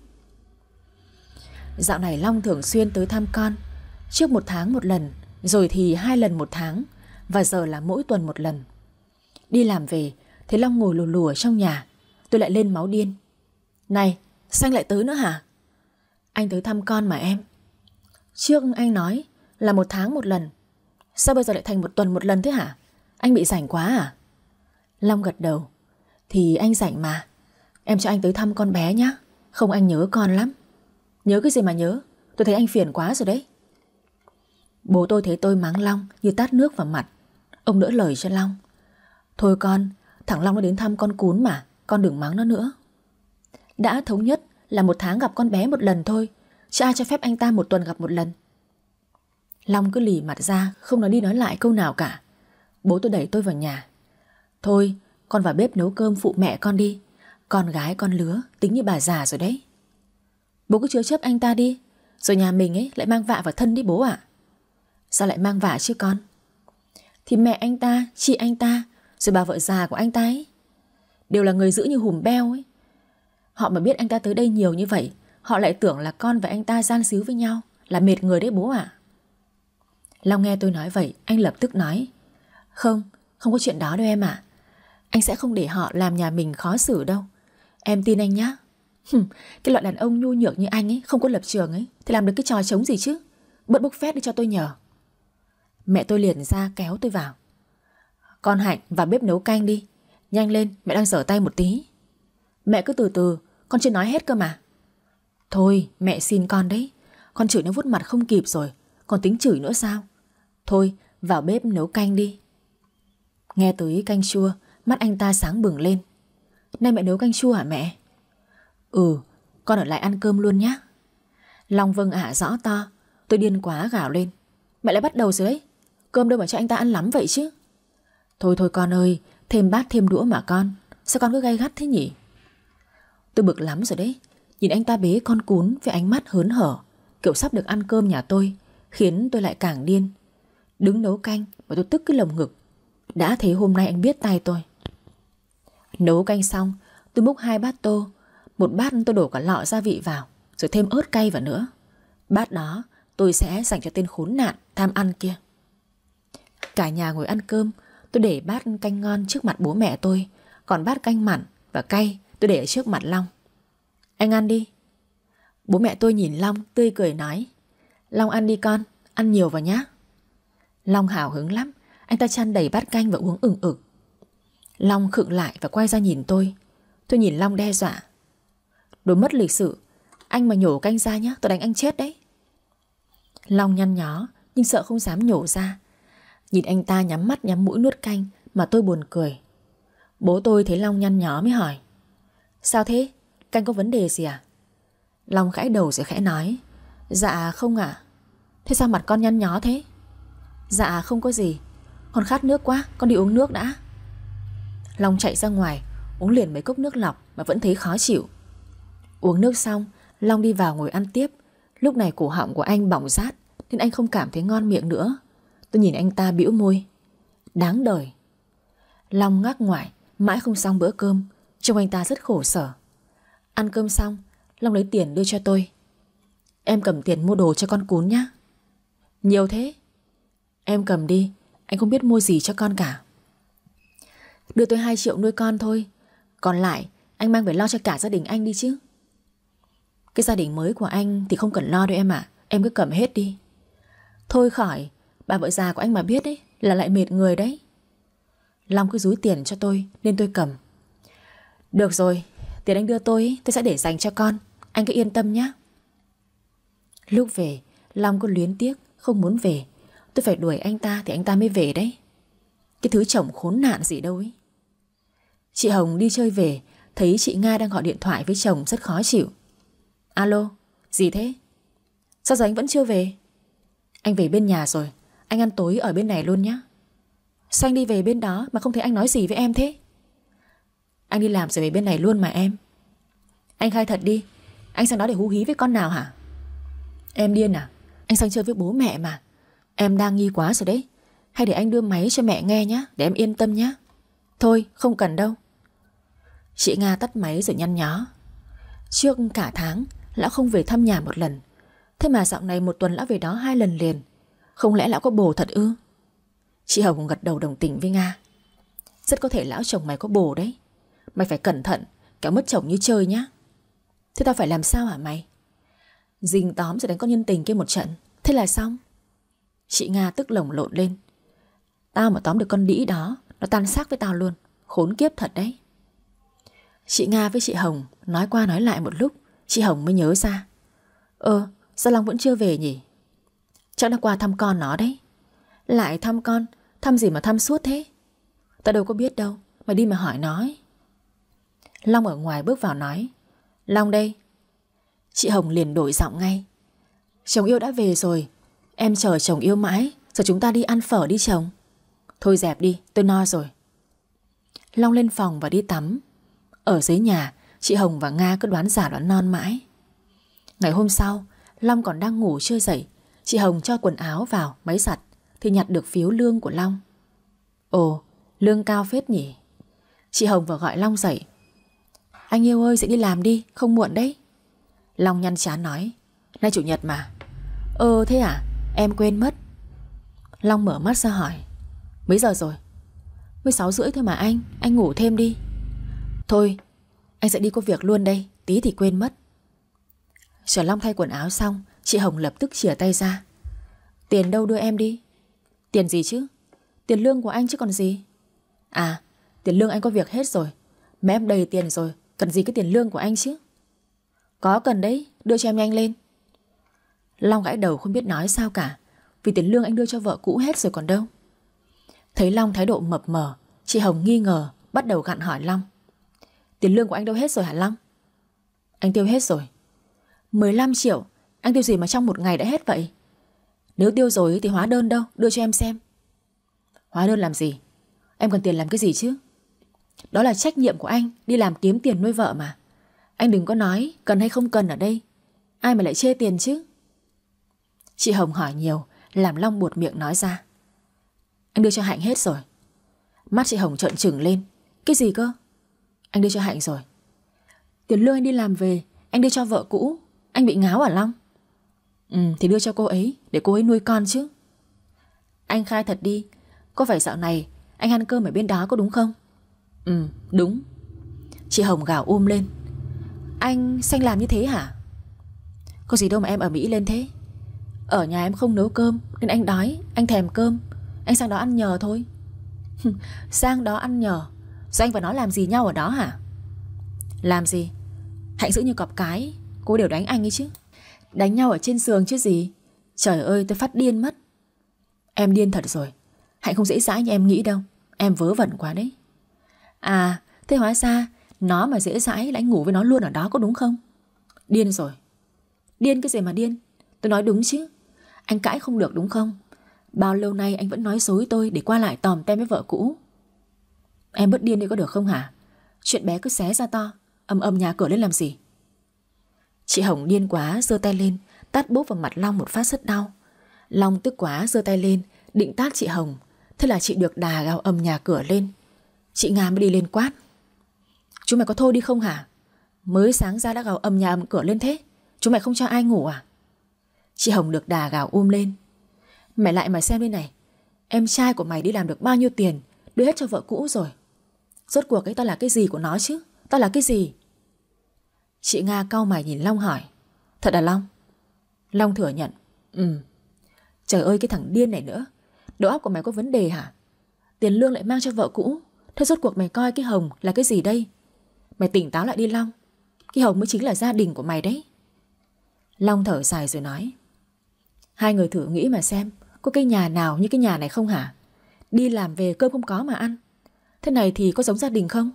Dạo này Long thường xuyên tới thăm con Trước một tháng một lần Rồi thì hai lần một tháng Và giờ là mỗi tuần một lần Đi làm về Thế Long ngồi lù lù trong nhà Tôi lại lên máu điên Này Xanh lại tới nữa hả Anh tới thăm con mà em Trước anh nói là một tháng một lần Sao bây giờ lại thành một tuần một lần thế hả Anh bị rảnh quá à Long gật đầu Thì anh rảnh mà Em cho anh tới thăm con bé nhá, Không anh nhớ con lắm Nhớ cái gì mà nhớ Tôi thấy anh phiền quá rồi đấy Bố tôi thấy tôi máng Long như tát nước vào mặt Ông đỡ lời cho Long Thôi con, thằng Long nó đến thăm con cún mà Con đừng mắng nó nữa Đã thống nhất là một tháng gặp con bé một lần thôi Cha cho phép anh ta một tuần gặp một lần Long cứ lì mặt ra Không nói đi nói lại câu nào cả Bố tôi đẩy tôi vào nhà Thôi, con vào bếp nấu cơm phụ mẹ con đi Con gái con lứa, tính như bà già rồi đấy Bố cứ chứa chấp anh ta đi Rồi nhà mình ấy lại mang vạ vào thân đi bố ạ Sao lại mang vạ chứ con Thì mẹ anh ta, chị anh ta Rồi bà vợ già của anh ta ấy Đều là người giữ như hùm beo ấy Họ mà biết anh ta tới đây nhiều như vậy Họ lại tưởng là con và anh ta gian xíu với nhau Là mệt người đấy bố ạ à? Long nghe tôi nói vậy Anh lập tức nói Không, không có chuyện đó đâu em ạ Anh sẽ không để họ làm nhà mình khó xử đâu Em tin anh nhé cái loại đàn ông nhu nhược như anh ấy, không có lập trường ấy, thì làm được cái trò chống gì chứ? Bớt bốc phét đi cho tôi nhờ. Mẹ tôi liền ra kéo tôi vào. Con Hạnh vào bếp nấu canh đi. Nhanh lên, mẹ đang rửa tay một tí. Mẹ cứ từ từ, con chưa nói hết cơ mà. Thôi, mẹ xin con đấy. Con chửi nó vút mặt không kịp rồi, còn tính chửi nữa sao? Thôi, vào bếp nấu canh đi. Nghe tới canh chua, mắt anh ta sáng bừng lên. Nay mẹ nấu canh chua hả mẹ? Ừ, con ở lại ăn cơm luôn nhé. Long vâng ạ rõ to, tôi điên quá gào lên. Mẹ lại bắt đầu rồi đấy, cơm đâu mà cho anh ta ăn lắm vậy chứ. Thôi thôi con ơi, thêm bát thêm đũa mà con, sao con cứ gay gắt thế nhỉ? Tôi bực lắm rồi đấy, nhìn anh ta bế con cún với ánh mắt hớn hở, kiểu sắp được ăn cơm nhà tôi, khiến tôi lại càng điên. Đứng nấu canh mà tôi tức cái lồng ngực. Đã thấy hôm nay anh biết tay tôi. Nấu canh xong, tôi múc hai bát tô, một bát tôi đổ cả lọ gia vị vào Rồi thêm ớt cay vào nữa Bát đó tôi sẽ dành cho tên khốn nạn Tham ăn kia Cả nhà ngồi ăn cơm Tôi để bát canh ngon trước mặt bố mẹ tôi Còn bát canh mặn và cay Tôi để ở trước mặt Long Anh ăn đi Bố mẹ tôi nhìn Long tươi cười nói Long ăn đi con, ăn nhiều vào nhá Long hào hứng lắm Anh ta chăn đầy bát canh và uống ửng ực Long khựng lại và quay ra nhìn tôi Tôi nhìn Long đe dọa Đồ mất lịch sự Anh mà nhổ canh ra nhá Tôi đánh anh chết đấy Long nhăn nhó Nhưng sợ không dám nhổ ra Nhìn anh ta nhắm mắt nhắm mũi nuốt canh Mà tôi buồn cười Bố tôi thấy Long nhăn nhó mới hỏi Sao thế? Canh có vấn đề gì à? Long khẽ đầu rồi khẽ nói Dạ không ạ Thế sao mặt con nhăn nhó thế? Dạ không có gì Con khát nước quá, con đi uống nước đã Long chạy ra ngoài Uống liền mấy cốc nước lọc mà vẫn thấy khó chịu Uống nước xong, Long đi vào ngồi ăn tiếp. Lúc này cổ họng của anh bỏng rát nên anh không cảm thấy ngon miệng nữa. Tôi nhìn anh ta bĩu môi. Đáng đời. Long ngác ngoại, mãi không xong bữa cơm. Trông anh ta rất khổ sở. Ăn cơm xong, Long lấy tiền đưa cho tôi. Em cầm tiền mua đồ cho con cún nhá. Nhiều thế. Em cầm đi, anh không biết mua gì cho con cả. Đưa tôi 2 triệu nuôi con thôi. Còn lại, anh mang về lo cho cả gia đình anh đi chứ. Cái gia đình mới của anh thì không cần lo đâu em ạ Em cứ cầm hết đi Thôi khỏi Bà vợ già của anh mà biết ấy Là lại mệt người đấy Long cứ rúi tiền cho tôi Nên tôi cầm Được rồi Tiền anh đưa tôi tôi sẽ để dành cho con Anh cứ yên tâm nhé Lúc về Long cứ luyến tiếc Không muốn về Tôi phải đuổi anh ta Thì anh ta mới về đấy Cái thứ chồng khốn nạn gì đâu ấy Chị Hồng đi chơi về Thấy chị Nga đang gọi điện thoại với chồng rất khó chịu Alo, gì thế? Sao giờ anh vẫn chưa về? Anh về bên nhà rồi, anh ăn tối ở bên này luôn nhé. Sao anh đi về bên đó mà không thấy anh nói gì với em thế? Anh đi làm rồi về bên này luôn mà em. Anh khai thật đi, anh sang đó để hú hí với con nào hả? Em điên à? Anh sang chơi với bố mẹ mà. Em đang nghi quá rồi đấy. Hay để anh đưa máy cho mẹ nghe nhé, để em yên tâm nhé. Thôi, không cần đâu. Chị Nga tắt máy rồi nhăn nhó. Trước cả tháng, Lão không về thăm nhà một lần Thế mà dạo này một tuần lão về đó hai lần liền Không lẽ lão có bồ thật ư Chị Hồng gật đầu đồng tình với Nga Rất có thể lão chồng mày có bồ đấy Mày phải cẩn thận Kéo mất chồng như chơi nhá Thế tao phải làm sao hả mày Dình tóm rồi đánh con nhân tình kia một trận Thế là xong Chị Nga tức lồng lộn lên Tao mà tóm được con đĩ đó Nó tan xác với tao luôn Khốn kiếp thật đấy Chị Nga với chị Hồng nói qua nói lại một lúc Chị Hồng mới nhớ ra Ơ ờ, sao Long vẫn chưa về nhỉ Chắc đã qua thăm con nó đấy Lại thăm con Thăm gì mà thăm suốt thế Ta đâu có biết đâu mày đi mà hỏi nó ấy. Long ở ngoài bước vào nói Long đây Chị Hồng liền đổi giọng ngay Chồng yêu đã về rồi Em chờ chồng yêu mãi Giờ chúng ta đi ăn phở đi chồng Thôi dẹp đi tôi no rồi Long lên phòng và đi tắm Ở dưới nhà Chị Hồng và Nga cứ đoán giả đoán non mãi Ngày hôm sau Long còn đang ngủ chưa dậy Chị Hồng cho quần áo vào máy giặt Thì nhặt được phiếu lương của Long Ồ, lương cao phết nhỉ Chị Hồng vừa gọi Long dậy Anh yêu ơi, dậy đi làm đi Không muộn đấy Long nhăn chán nói Nay chủ nhật mà Ơ ờ, thế à, em quên mất Long mở mắt ra hỏi Mấy giờ rồi? 16 rưỡi thôi mà anh, anh ngủ thêm đi Thôi, anh sẽ đi có việc luôn đây Tí thì quên mất Sở Long thay quần áo xong Chị Hồng lập tức chìa tay ra Tiền đâu đưa em đi Tiền gì chứ Tiền lương của anh chứ còn gì À tiền lương anh có việc hết rồi Mẹ em đầy tiền rồi Cần gì cái tiền lương của anh chứ Có cần đấy đưa cho em nhanh lên Long gãi đầu không biết nói sao cả Vì tiền lương anh đưa cho vợ cũ hết rồi còn đâu Thấy Long thái độ mập mờ Chị Hồng nghi ngờ Bắt đầu gặn hỏi Long Tiền lương của anh đâu hết rồi hả Long? Anh tiêu hết rồi. 15 triệu, anh tiêu gì mà trong một ngày đã hết vậy? Nếu tiêu rồi thì hóa đơn đâu, đưa cho em xem. Hóa đơn làm gì? Em cần tiền làm cái gì chứ? Đó là trách nhiệm của anh đi làm kiếm tiền nuôi vợ mà. Anh đừng có nói cần hay không cần ở đây. Ai mà lại chê tiền chứ? Chị Hồng hỏi nhiều, làm Long buột miệng nói ra. Anh đưa cho Hạnh hết rồi. Mắt chị Hồng trợn trừng lên. Cái gì cơ? Anh đưa cho Hạnh rồi Tiền lương anh đi làm về Anh đưa cho vợ cũ Anh bị ngáo ở à, Long Ừ thì đưa cho cô ấy Để cô ấy nuôi con chứ Anh khai thật đi Có phải dạo này anh ăn cơm ở bên đó có đúng không Ừ đúng Chị Hồng gào ôm um lên Anh xanh làm như thế hả Có gì đâu mà em ở Mỹ lên thế Ở nhà em không nấu cơm Nên anh đói, anh thèm cơm Anh sang đó ăn nhờ thôi [laughs] Sang đó ăn nhờ Doanh và nó làm gì nhau ở đó hả Làm gì Hạnh giữ như cọp cái Cô đều đánh anh ấy chứ Đánh nhau ở trên giường chứ gì Trời ơi tôi phát điên mất Em điên thật rồi Hạnh không dễ dãi như em nghĩ đâu Em vớ vẩn quá đấy À thế hóa ra Nó mà dễ dãi lại ngủ với nó luôn ở đó có đúng không Điên rồi Điên cái gì mà điên Tôi nói đúng chứ Anh cãi không được đúng không Bao lâu nay anh vẫn nói dối tôi để qua lại tòm tem với vợ cũ Em bớt điên đi có được không hả? Chuyện bé cứ xé ra to, âm âm nhà cửa lên làm gì? Chị Hồng điên quá, giơ tay lên, tát bốp vào mặt Long một phát rất đau. Long tức quá, giơ tay lên, định tát chị Hồng. Thế là chị được đà gào âm nhà cửa lên. Chị Nga mới đi lên quát. Chúng mày có thôi đi không hả? Mới sáng ra đã gào âm nhà âm cửa lên thế. Chúng mày không cho ai ngủ à? Chị Hồng được đà gào um lên. Mày lại mà xem đây này. Em trai của mày đi làm được bao nhiêu tiền, đưa hết cho vợ cũ rồi. Rốt cuộc ấy tao là cái gì của nó chứ Tao là cái gì Chị Nga cau mày nhìn Long hỏi Thật à Long Long thừa nhận Ừ Trời ơi cái thằng điên này nữa Đầu óc của mày có vấn đề hả Tiền lương lại mang cho vợ cũ Thế rốt cuộc mày coi cái Hồng là cái gì đây Mày tỉnh táo lại đi Long Cái Hồng mới chính là gia đình của mày đấy Long thở dài rồi nói Hai người thử nghĩ mà xem Có cái nhà nào như cái nhà này không hả Đi làm về cơm không có mà ăn Thế này thì có giống gia đình không?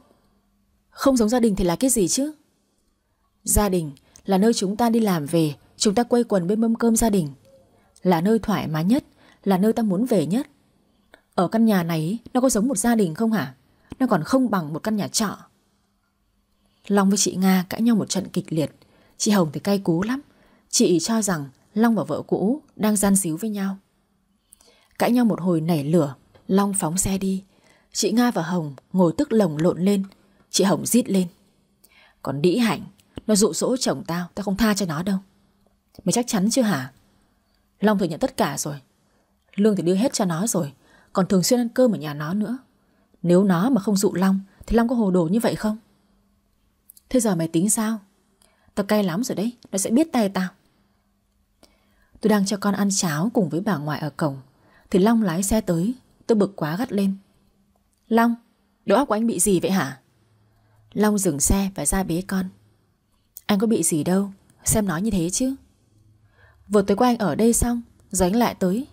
Không giống gia đình thì là cái gì chứ? Gia đình là nơi chúng ta đi làm về, chúng ta quây quần bên mâm cơm gia đình. Là nơi thoải mái nhất, là nơi ta muốn về nhất. Ở căn nhà này nó có giống một gia đình không hả? Nó còn không bằng một căn nhà trọ. Long với chị Nga cãi nhau một trận kịch liệt. Chị Hồng thì cay cú lắm. Chị cho rằng Long và vợ cũ đang gian xíu với nhau. Cãi nhau một hồi nảy lửa, Long phóng xe đi, Chị Nga và Hồng ngồi tức lồng lộn lên Chị Hồng rít lên Còn đĩ hạnh Nó dụ dỗ chồng tao Tao không tha cho nó đâu Mày chắc chắn chưa hả Long thừa nhận tất cả rồi Lương thì đưa hết cho nó rồi Còn thường xuyên ăn cơm ở nhà nó nữa Nếu nó mà không dụ Long Thì Long có hồ đồ như vậy không Thế giờ mày tính sao Tao cay lắm rồi đấy Nó sẽ biết tay tao Tôi đang cho con ăn cháo cùng với bà ngoại ở cổng Thì Long lái xe tới Tôi bực quá gắt lên Long, đầu óc của anh bị gì vậy hả? Long dừng xe và ra bế con. Anh có bị gì đâu, xem nói như thế chứ. Vừa tới qua anh ở đây xong, giờ anh lại tới.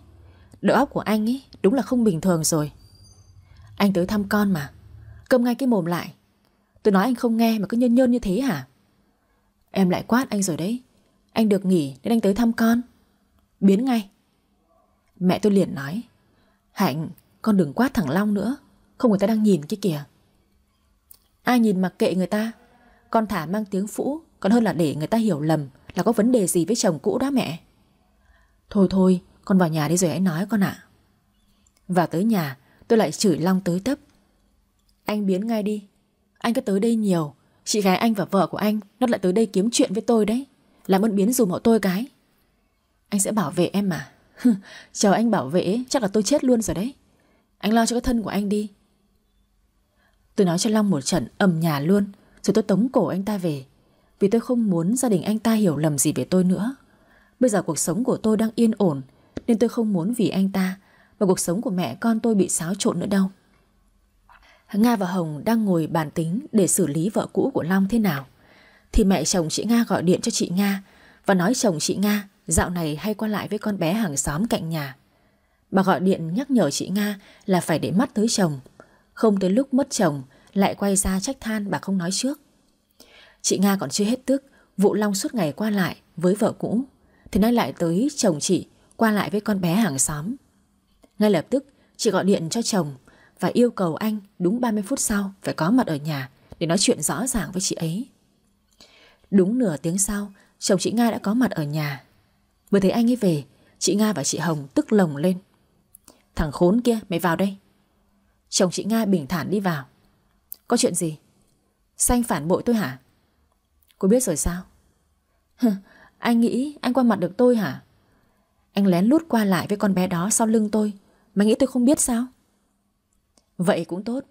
Đầu óc của anh ấy đúng là không bình thường rồi. Anh tới thăm con mà, cầm ngay cái mồm lại. Tôi nói anh không nghe mà cứ nhơn nhơn như thế hả? Em lại quát anh rồi đấy. Anh được nghỉ nên anh tới thăm con. Biến ngay. Mẹ tôi liền nói. Hạnh, con đừng quát thằng Long nữa. Không người ta đang nhìn kia kìa Ai nhìn mặc kệ người ta Con thả mang tiếng phũ Còn hơn là để người ta hiểu lầm Là có vấn đề gì với chồng cũ đó mẹ Thôi thôi con vào nhà đi rồi hãy nói con ạ Vào tới nhà tôi lại chửi Long tới tấp Anh biến ngay đi Anh cứ tới đây nhiều Chị gái anh và vợ của anh Nó lại tới đây kiếm chuyện với tôi đấy Làm ơn biến dùm hộ tôi cái Anh sẽ bảo vệ em mà [laughs] Chờ anh bảo vệ chắc là tôi chết luôn rồi đấy Anh lo cho cái thân của anh đi Tôi nói cho Long một trận ầm nhà luôn Rồi tôi tống cổ anh ta về Vì tôi không muốn gia đình anh ta hiểu lầm gì về tôi nữa Bây giờ cuộc sống của tôi đang yên ổn Nên tôi không muốn vì anh ta Và cuộc sống của mẹ con tôi bị xáo trộn nữa đâu Nga và Hồng đang ngồi bàn tính Để xử lý vợ cũ của Long thế nào Thì mẹ chồng chị Nga gọi điện cho chị Nga Và nói chồng chị Nga Dạo này hay qua lại với con bé hàng xóm cạnh nhà Bà gọi điện nhắc nhở chị Nga Là phải để mắt tới chồng không tới lúc mất chồng Lại quay ra trách than bà không nói trước Chị Nga còn chưa hết tức Vụ Long suốt ngày qua lại với vợ cũ Thì nay lại tới chồng chị Qua lại với con bé hàng xóm Ngay lập tức chị gọi điện cho chồng Và yêu cầu anh đúng 30 phút sau Phải có mặt ở nhà Để nói chuyện rõ ràng với chị ấy Đúng nửa tiếng sau Chồng chị Nga đã có mặt ở nhà Vừa thấy anh ấy về Chị Nga và chị Hồng tức lồng lên Thằng khốn kia mày vào đây Chồng chị Nga bình thản đi vào Có chuyện gì Sao phản bội tôi hả Cô biết rồi sao [laughs] Anh nghĩ anh qua mặt được tôi hả Anh lén lút qua lại với con bé đó sau lưng tôi Mà nghĩ tôi không biết sao Vậy cũng tốt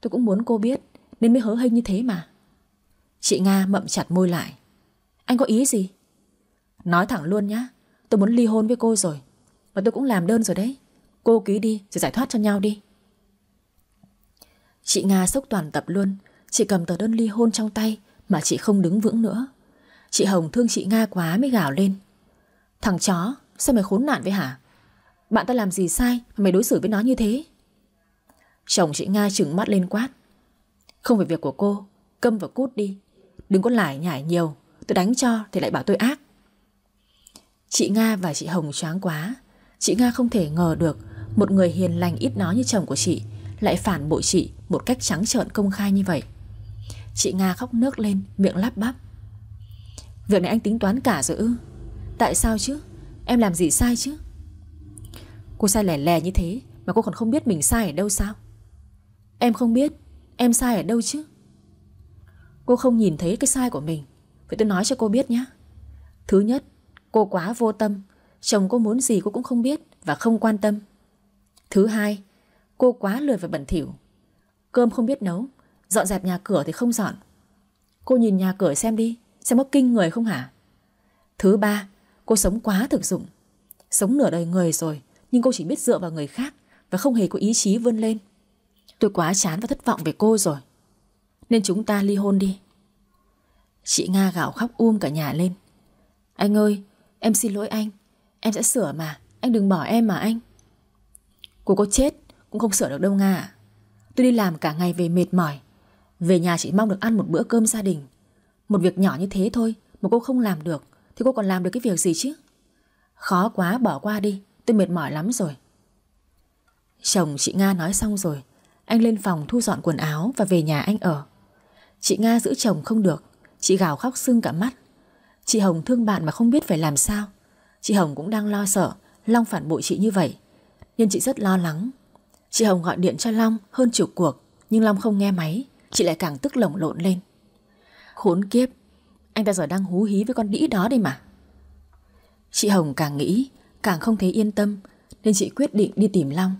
Tôi cũng muốn cô biết Nên mới hớ hênh như thế mà Chị Nga mậm chặt môi lại Anh có ý gì Nói thẳng luôn nhá Tôi muốn ly hôn với cô rồi Và tôi cũng làm đơn rồi đấy Cô ký đi rồi giải thoát cho nhau đi Chị Nga sốc toàn tập luôn Chị cầm tờ đơn ly hôn trong tay Mà chị không đứng vững nữa Chị Hồng thương chị Nga quá mới gào lên Thằng chó Sao mày khốn nạn với hả Bạn ta làm gì sai mà mày đối xử với nó như thế Chồng chị Nga trừng mắt lên quát Không phải việc của cô Câm và cút đi Đừng có lải nhải nhiều Tôi đánh cho thì lại bảo tôi ác Chị Nga và chị Hồng choáng quá Chị Nga không thể ngờ được Một người hiền lành ít nói như chồng của chị lại phản bội chị một cách trắng trợn công khai như vậy. Chị Nga khóc nước lên, miệng lắp bắp. Việc này anh tính toán cả rồi ư? Tại sao chứ? Em làm gì sai chứ? Cô sai lẻ lè như thế mà cô còn không biết mình sai ở đâu sao? Em không biết, em sai ở đâu chứ? Cô không nhìn thấy cái sai của mình. Vậy tôi nói cho cô biết nhé. Thứ nhất, cô quá vô tâm. Chồng cô muốn gì cô cũng không biết và không quan tâm. Thứ hai, Cô quá lười và bẩn thỉu Cơm không biết nấu Dọn dẹp nhà cửa thì không dọn Cô nhìn nhà cửa xem đi Xem có kinh người không hả Thứ ba Cô sống quá thực dụng Sống nửa đời người rồi Nhưng cô chỉ biết dựa vào người khác Và không hề có ý chí vươn lên Tôi quá chán và thất vọng về cô rồi Nên chúng ta ly hôn đi Chị Nga gạo khóc um cả nhà lên Anh ơi Em xin lỗi anh Em sẽ sửa mà Anh đừng bỏ em mà anh Cô có chết cũng không sửa được đâu Nga Tôi đi làm cả ngày về mệt mỏi Về nhà chỉ mong được ăn một bữa cơm gia đình Một việc nhỏ như thế thôi Mà cô không làm được Thì cô còn làm được cái việc gì chứ Khó quá bỏ qua đi Tôi mệt mỏi lắm rồi Chồng chị Nga nói xong rồi Anh lên phòng thu dọn quần áo và về nhà anh ở Chị Nga giữ chồng không được Chị gào khóc sưng cả mắt Chị Hồng thương bạn mà không biết phải làm sao Chị Hồng cũng đang lo sợ Long phản bội chị như vậy Nhưng chị rất lo lắng Chị Hồng gọi điện cho Long hơn chục cuộc Nhưng Long không nghe máy Chị lại càng tức lồng lộn lên Khốn kiếp Anh ta giờ đang hú hí với con đĩ đó đây mà Chị Hồng càng nghĩ Càng không thấy yên tâm Nên chị quyết định đi tìm Long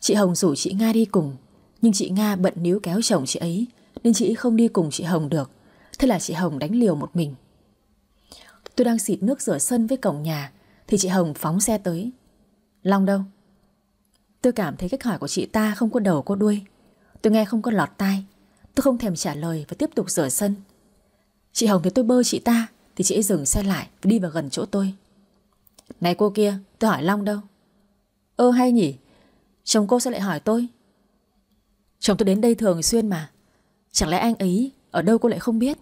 Chị Hồng rủ chị Nga đi cùng Nhưng chị Nga bận níu kéo chồng chị ấy Nên chị không đi cùng chị Hồng được Thế là chị Hồng đánh liều một mình Tôi đang xịt nước rửa sân với cổng nhà Thì chị Hồng phóng xe tới Long đâu? Tôi cảm thấy cách hỏi của chị ta không có đầu có đuôi Tôi nghe không có lọt tai Tôi không thèm trả lời và tiếp tục rửa sân Chị Hồng thấy tôi bơ chị ta Thì chị ấy dừng xe lại và đi vào gần chỗ tôi Này cô kia tôi hỏi Long đâu Ơ hay nhỉ Chồng cô sẽ lại hỏi tôi Chồng tôi đến đây thường xuyên mà Chẳng lẽ anh ấy ở đâu cô lại không biết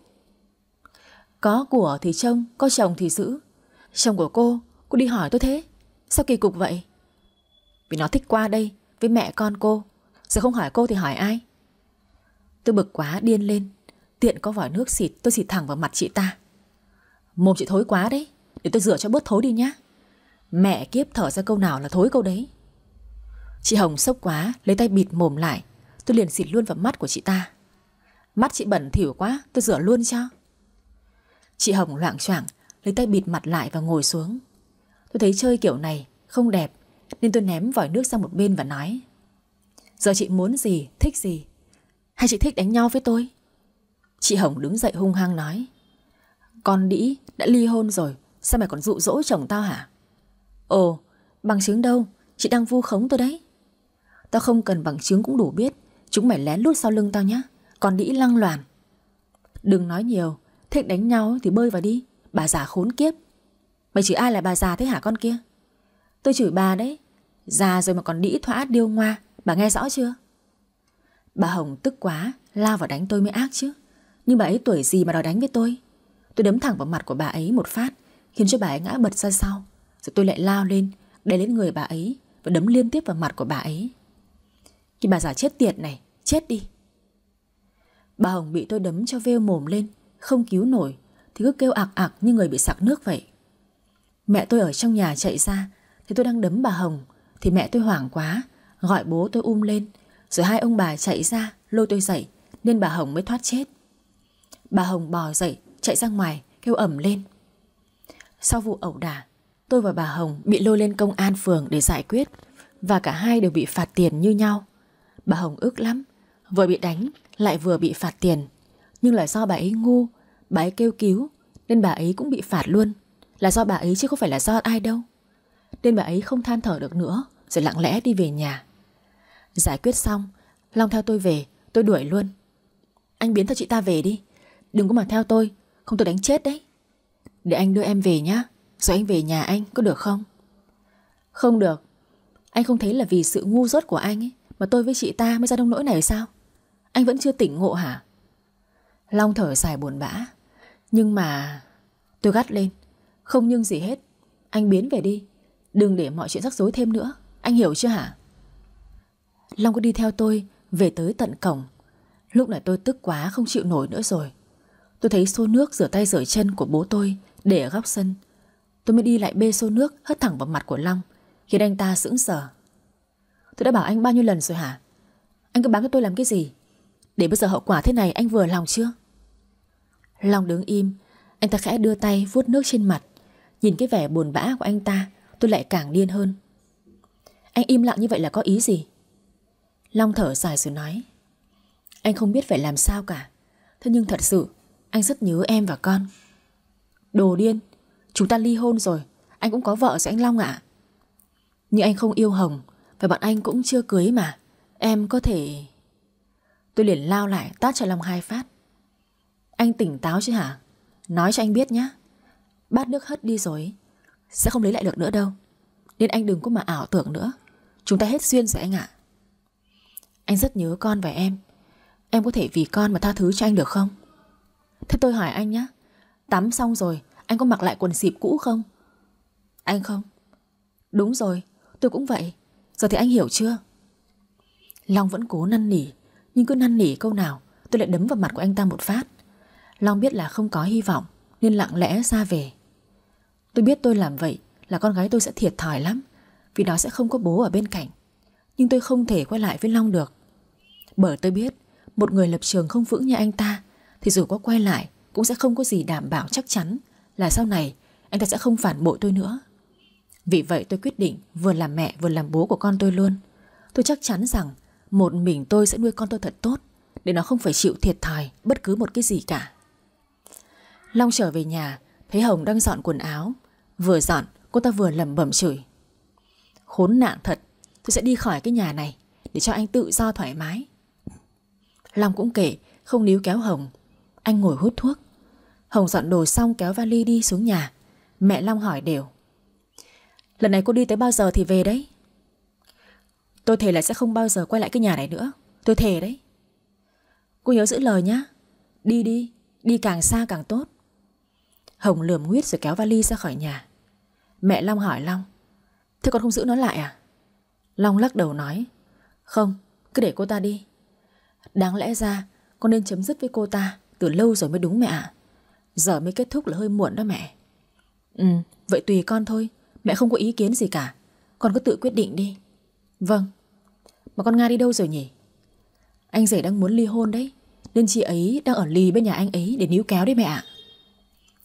Có của thì trông Có chồng thì giữ Chồng của cô Cô đi hỏi tôi thế Sao kỳ cục vậy vì nó thích qua đây với mẹ con cô Giờ không hỏi cô thì hỏi ai Tôi bực quá điên lên Tiện có vòi nước xịt tôi xịt thẳng vào mặt chị ta Mồm chị thối quá đấy Để tôi rửa cho bớt thối đi nhá Mẹ kiếp thở ra câu nào là thối câu đấy Chị Hồng sốc quá Lấy tay bịt mồm lại Tôi liền xịt luôn vào mắt của chị ta Mắt chị bẩn thỉu quá tôi rửa luôn cho Chị Hồng loạn choạng Lấy tay bịt mặt lại và ngồi xuống Tôi thấy chơi kiểu này không đẹp nên tôi ném vòi nước sang một bên và nói Giờ chị muốn gì, thích gì Hay chị thích đánh nhau với tôi Chị Hồng đứng dậy hung hăng nói Con đĩ đã ly hôn rồi Sao mày còn dụ dỗ chồng tao hả Ồ, bằng chứng đâu Chị đang vu khống tôi đấy Tao không cần bằng chứng cũng đủ biết Chúng mày lén lút sau lưng tao nhé con đĩ lăng loàn Đừng nói nhiều Thích đánh nhau thì bơi vào đi Bà già khốn kiếp Mày chỉ ai là bà già thế hả con kia Tôi chửi bà đấy Già rồi mà còn đĩ thỏa điêu ngoa Bà nghe rõ chưa Bà Hồng tức quá Lao vào đánh tôi mới ác chứ Nhưng bà ấy tuổi gì mà đòi đánh với tôi Tôi đấm thẳng vào mặt của bà ấy một phát Khiến cho bà ấy ngã bật ra sau Rồi tôi lại lao lên Đè lên người bà ấy Và đấm liên tiếp vào mặt của bà ấy khi bà già chết tiệt này Chết đi Bà Hồng bị tôi đấm cho veo mồm lên Không cứu nổi Thì cứ kêu ạc ạc như người bị sạc nước vậy Mẹ tôi ở trong nhà chạy ra thì tôi đang đấm bà Hồng Thì mẹ tôi hoảng quá Gọi bố tôi um lên Rồi hai ông bà chạy ra lôi tôi dậy Nên bà Hồng mới thoát chết Bà Hồng bò dậy chạy ra ngoài Kêu ẩm lên Sau vụ ẩu đả Tôi và bà Hồng bị lôi lên công an phường để giải quyết Và cả hai đều bị phạt tiền như nhau Bà Hồng ức lắm Vừa bị đánh lại vừa bị phạt tiền Nhưng là do bà ấy ngu Bà ấy kêu cứu Nên bà ấy cũng bị phạt luôn Là do bà ấy chứ không phải là do ai đâu nên bà ấy không than thở được nữa rồi lặng lẽ đi về nhà. Giải quyết xong, Long theo tôi về, tôi đuổi luôn. Anh biến theo chị ta về đi, đừng có mà theo tôi, không tôi đánh chết đấy. Để anh đưa em về nhá, rồi anh về nhà anh có được không? Không được, anh không thấy là vì sự ngu dốt của anh ấy mà tôi với chị ta mới ra đông nỗi này sao? Anh vẫn chưa tỉnh ngộ hả? Long thở dài buồn bã, nhưng mà tôi gắt lên, không nhưng gì hết, anh biến về đi. Đừng để mọi chuyện rắc rối thêm nữa Anh hiểu chưa hả Long cứ đi theo tôi Về tới tận cổng Lúc này tôi tức quá không chịu nổi nữa rồi Tôi thấy xô nước rửa tay rửa chân của bố tôi Để ở góc sân Tôi mới đi lại bê xô nước hất thẳng vào mặt của Long Khiến anh ta sững sờ Tôi đã bảo anh bao nhiêu lần rồi hả Anh cứ bán cho tôi làm cái gì Để bây giờ hậu quả thế này anh vừa lòng chưa Long đứng im Anh ta khẽ đưa tay vuốt nước trên mặt Nhìn cái vẻ buồn bã của anh ta Tôi lại càng điên hơn Anh im lặng như vậy là có ý gì Long thở dài rồi nói Anh không biết phải làm sao cả Thế nhưng thật sự Anh rất nhớ em và con Đồ điên Chúng ta ly hôn rồi Anh cũng có vợ rồi anh Long ạ Nhưng anh không yêu Hồng Và bọn anh cũng chưa cưới mà Em có thể... Tôi liền lao lại tát cho Long hai phát Anh tỉnh táo chứ hả Nói cho anh biết nhé Bát nước hất đi rồi sẽ không lấy lại được nữa đâu Nên anh đừng có mà ảo tưởng nữa Chúng ta hết duyên rồi anh ạ Anh rất nhớ con và em Em có thể vì con mà tha thứ cho anh được không Thế tôi hỏi anh nhé Tắm xong rồi Anh có mặc lại quần xịp cũ không Anh không Đúng rồi tôi cũng vậy Giờ thì anh hiểu chưa Long vẫn cố năn nỉ Nhưng cứ năn nỉ câu nào Tôi lại đấm vào mặt của anh ta một phát Long biết là không có hy vọng Nên lặng lẽ ra về Tôi biết tôi làm vậy là con gái tôi sẽ thiệt thòi lắm Vì nó sẽ không có bố ở bên cạnh Nhưng tôi không thể quay lại với Long được Bởi tôi biết Một người lập trường không vững như anh ta Thì dù có quay lại Cũng sẽ không có gì đảm bảo chắc chắn Là sau này anh ta sẽ không phản bội tôi nữa Vì vậy tôi quyết định Vừa làm mẹ vừa làm bố của con tôi luôn Tôi chắc chắn rằng Một mình tôi sẽ nuôi con tôi thật tốt Để nó không phải chịu thiệt thòi Bất cứ một cái gì cả Long trở về nhà Thấy Hồng đang dọn quần áo Vừa dọn cô ta vừa lẩm bẩm chửi Khốn nạn thật Tôi sẽ đi khỏi cái nhà này Để cho anh tự do thoải mái Long cũng kể không níu kéo Hồng Anh ngồi hút thuốc Hồng dọn đồ xong kéo vali đi xuống nhà Mẹ Long hỏi đều Lần này cô đi tới bao giờ thì về đấy Tôi thề là sẽ không bao giờ quay lại cái nhà này nữa Tôi thề đấy Cô nhớ giữ lời nhá Đi đi, đi càng xa càng tốt Hồng lườm nguyết rồi kéo vali ra khỏi nhà Mẹ Long hỏi Long Thế con không giữ nó lại à? Long lắc đầu nói Không, cứ để cô ta đi Đáng lẽ ra con nên chấm dứt với cô ta Từ lâu rồi mới đúng mẹ ạ Giờ mới kết thúc là hơi muộn đó mẹ Ừ, vậy tùy con thôi Mẹ không có ý kiến gì cả Con cứ tự quyết định đi Vâng Mà con Nga đi đâu rồi nhỉ? Anh rể đang muốn ly hôn đấy Nên chị ấy đang ở lì bên nhà anh ấy để níu kéo đấy mẹ ạ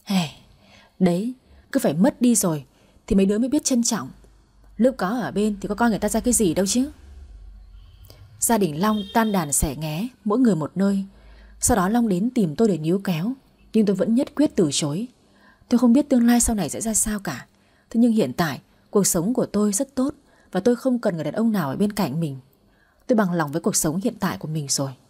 Hề, đấy, cứ phải mất đi rồi thì mấy đứa mới biết trân trọng. Lúc có ở bên thì có coi người ta ra cái gì đâu chứ. Gia đình Long tan đàn sẻ nghé, mỗi người một nơi. Sau đó Long đến tìm tôi để níu kéo, nhưng tôi vẫn nhất quyết từ chối. Tôi không biết tương lai sau này sẽ ra sao cả. Thế nhưng hiện tại, cuộc sống của tôi rất tốt và tôi không cần người đàn ông nào ở bên cạnh mình. Tôi bằng lòng với cuộc sống hiện tại của mình rồi.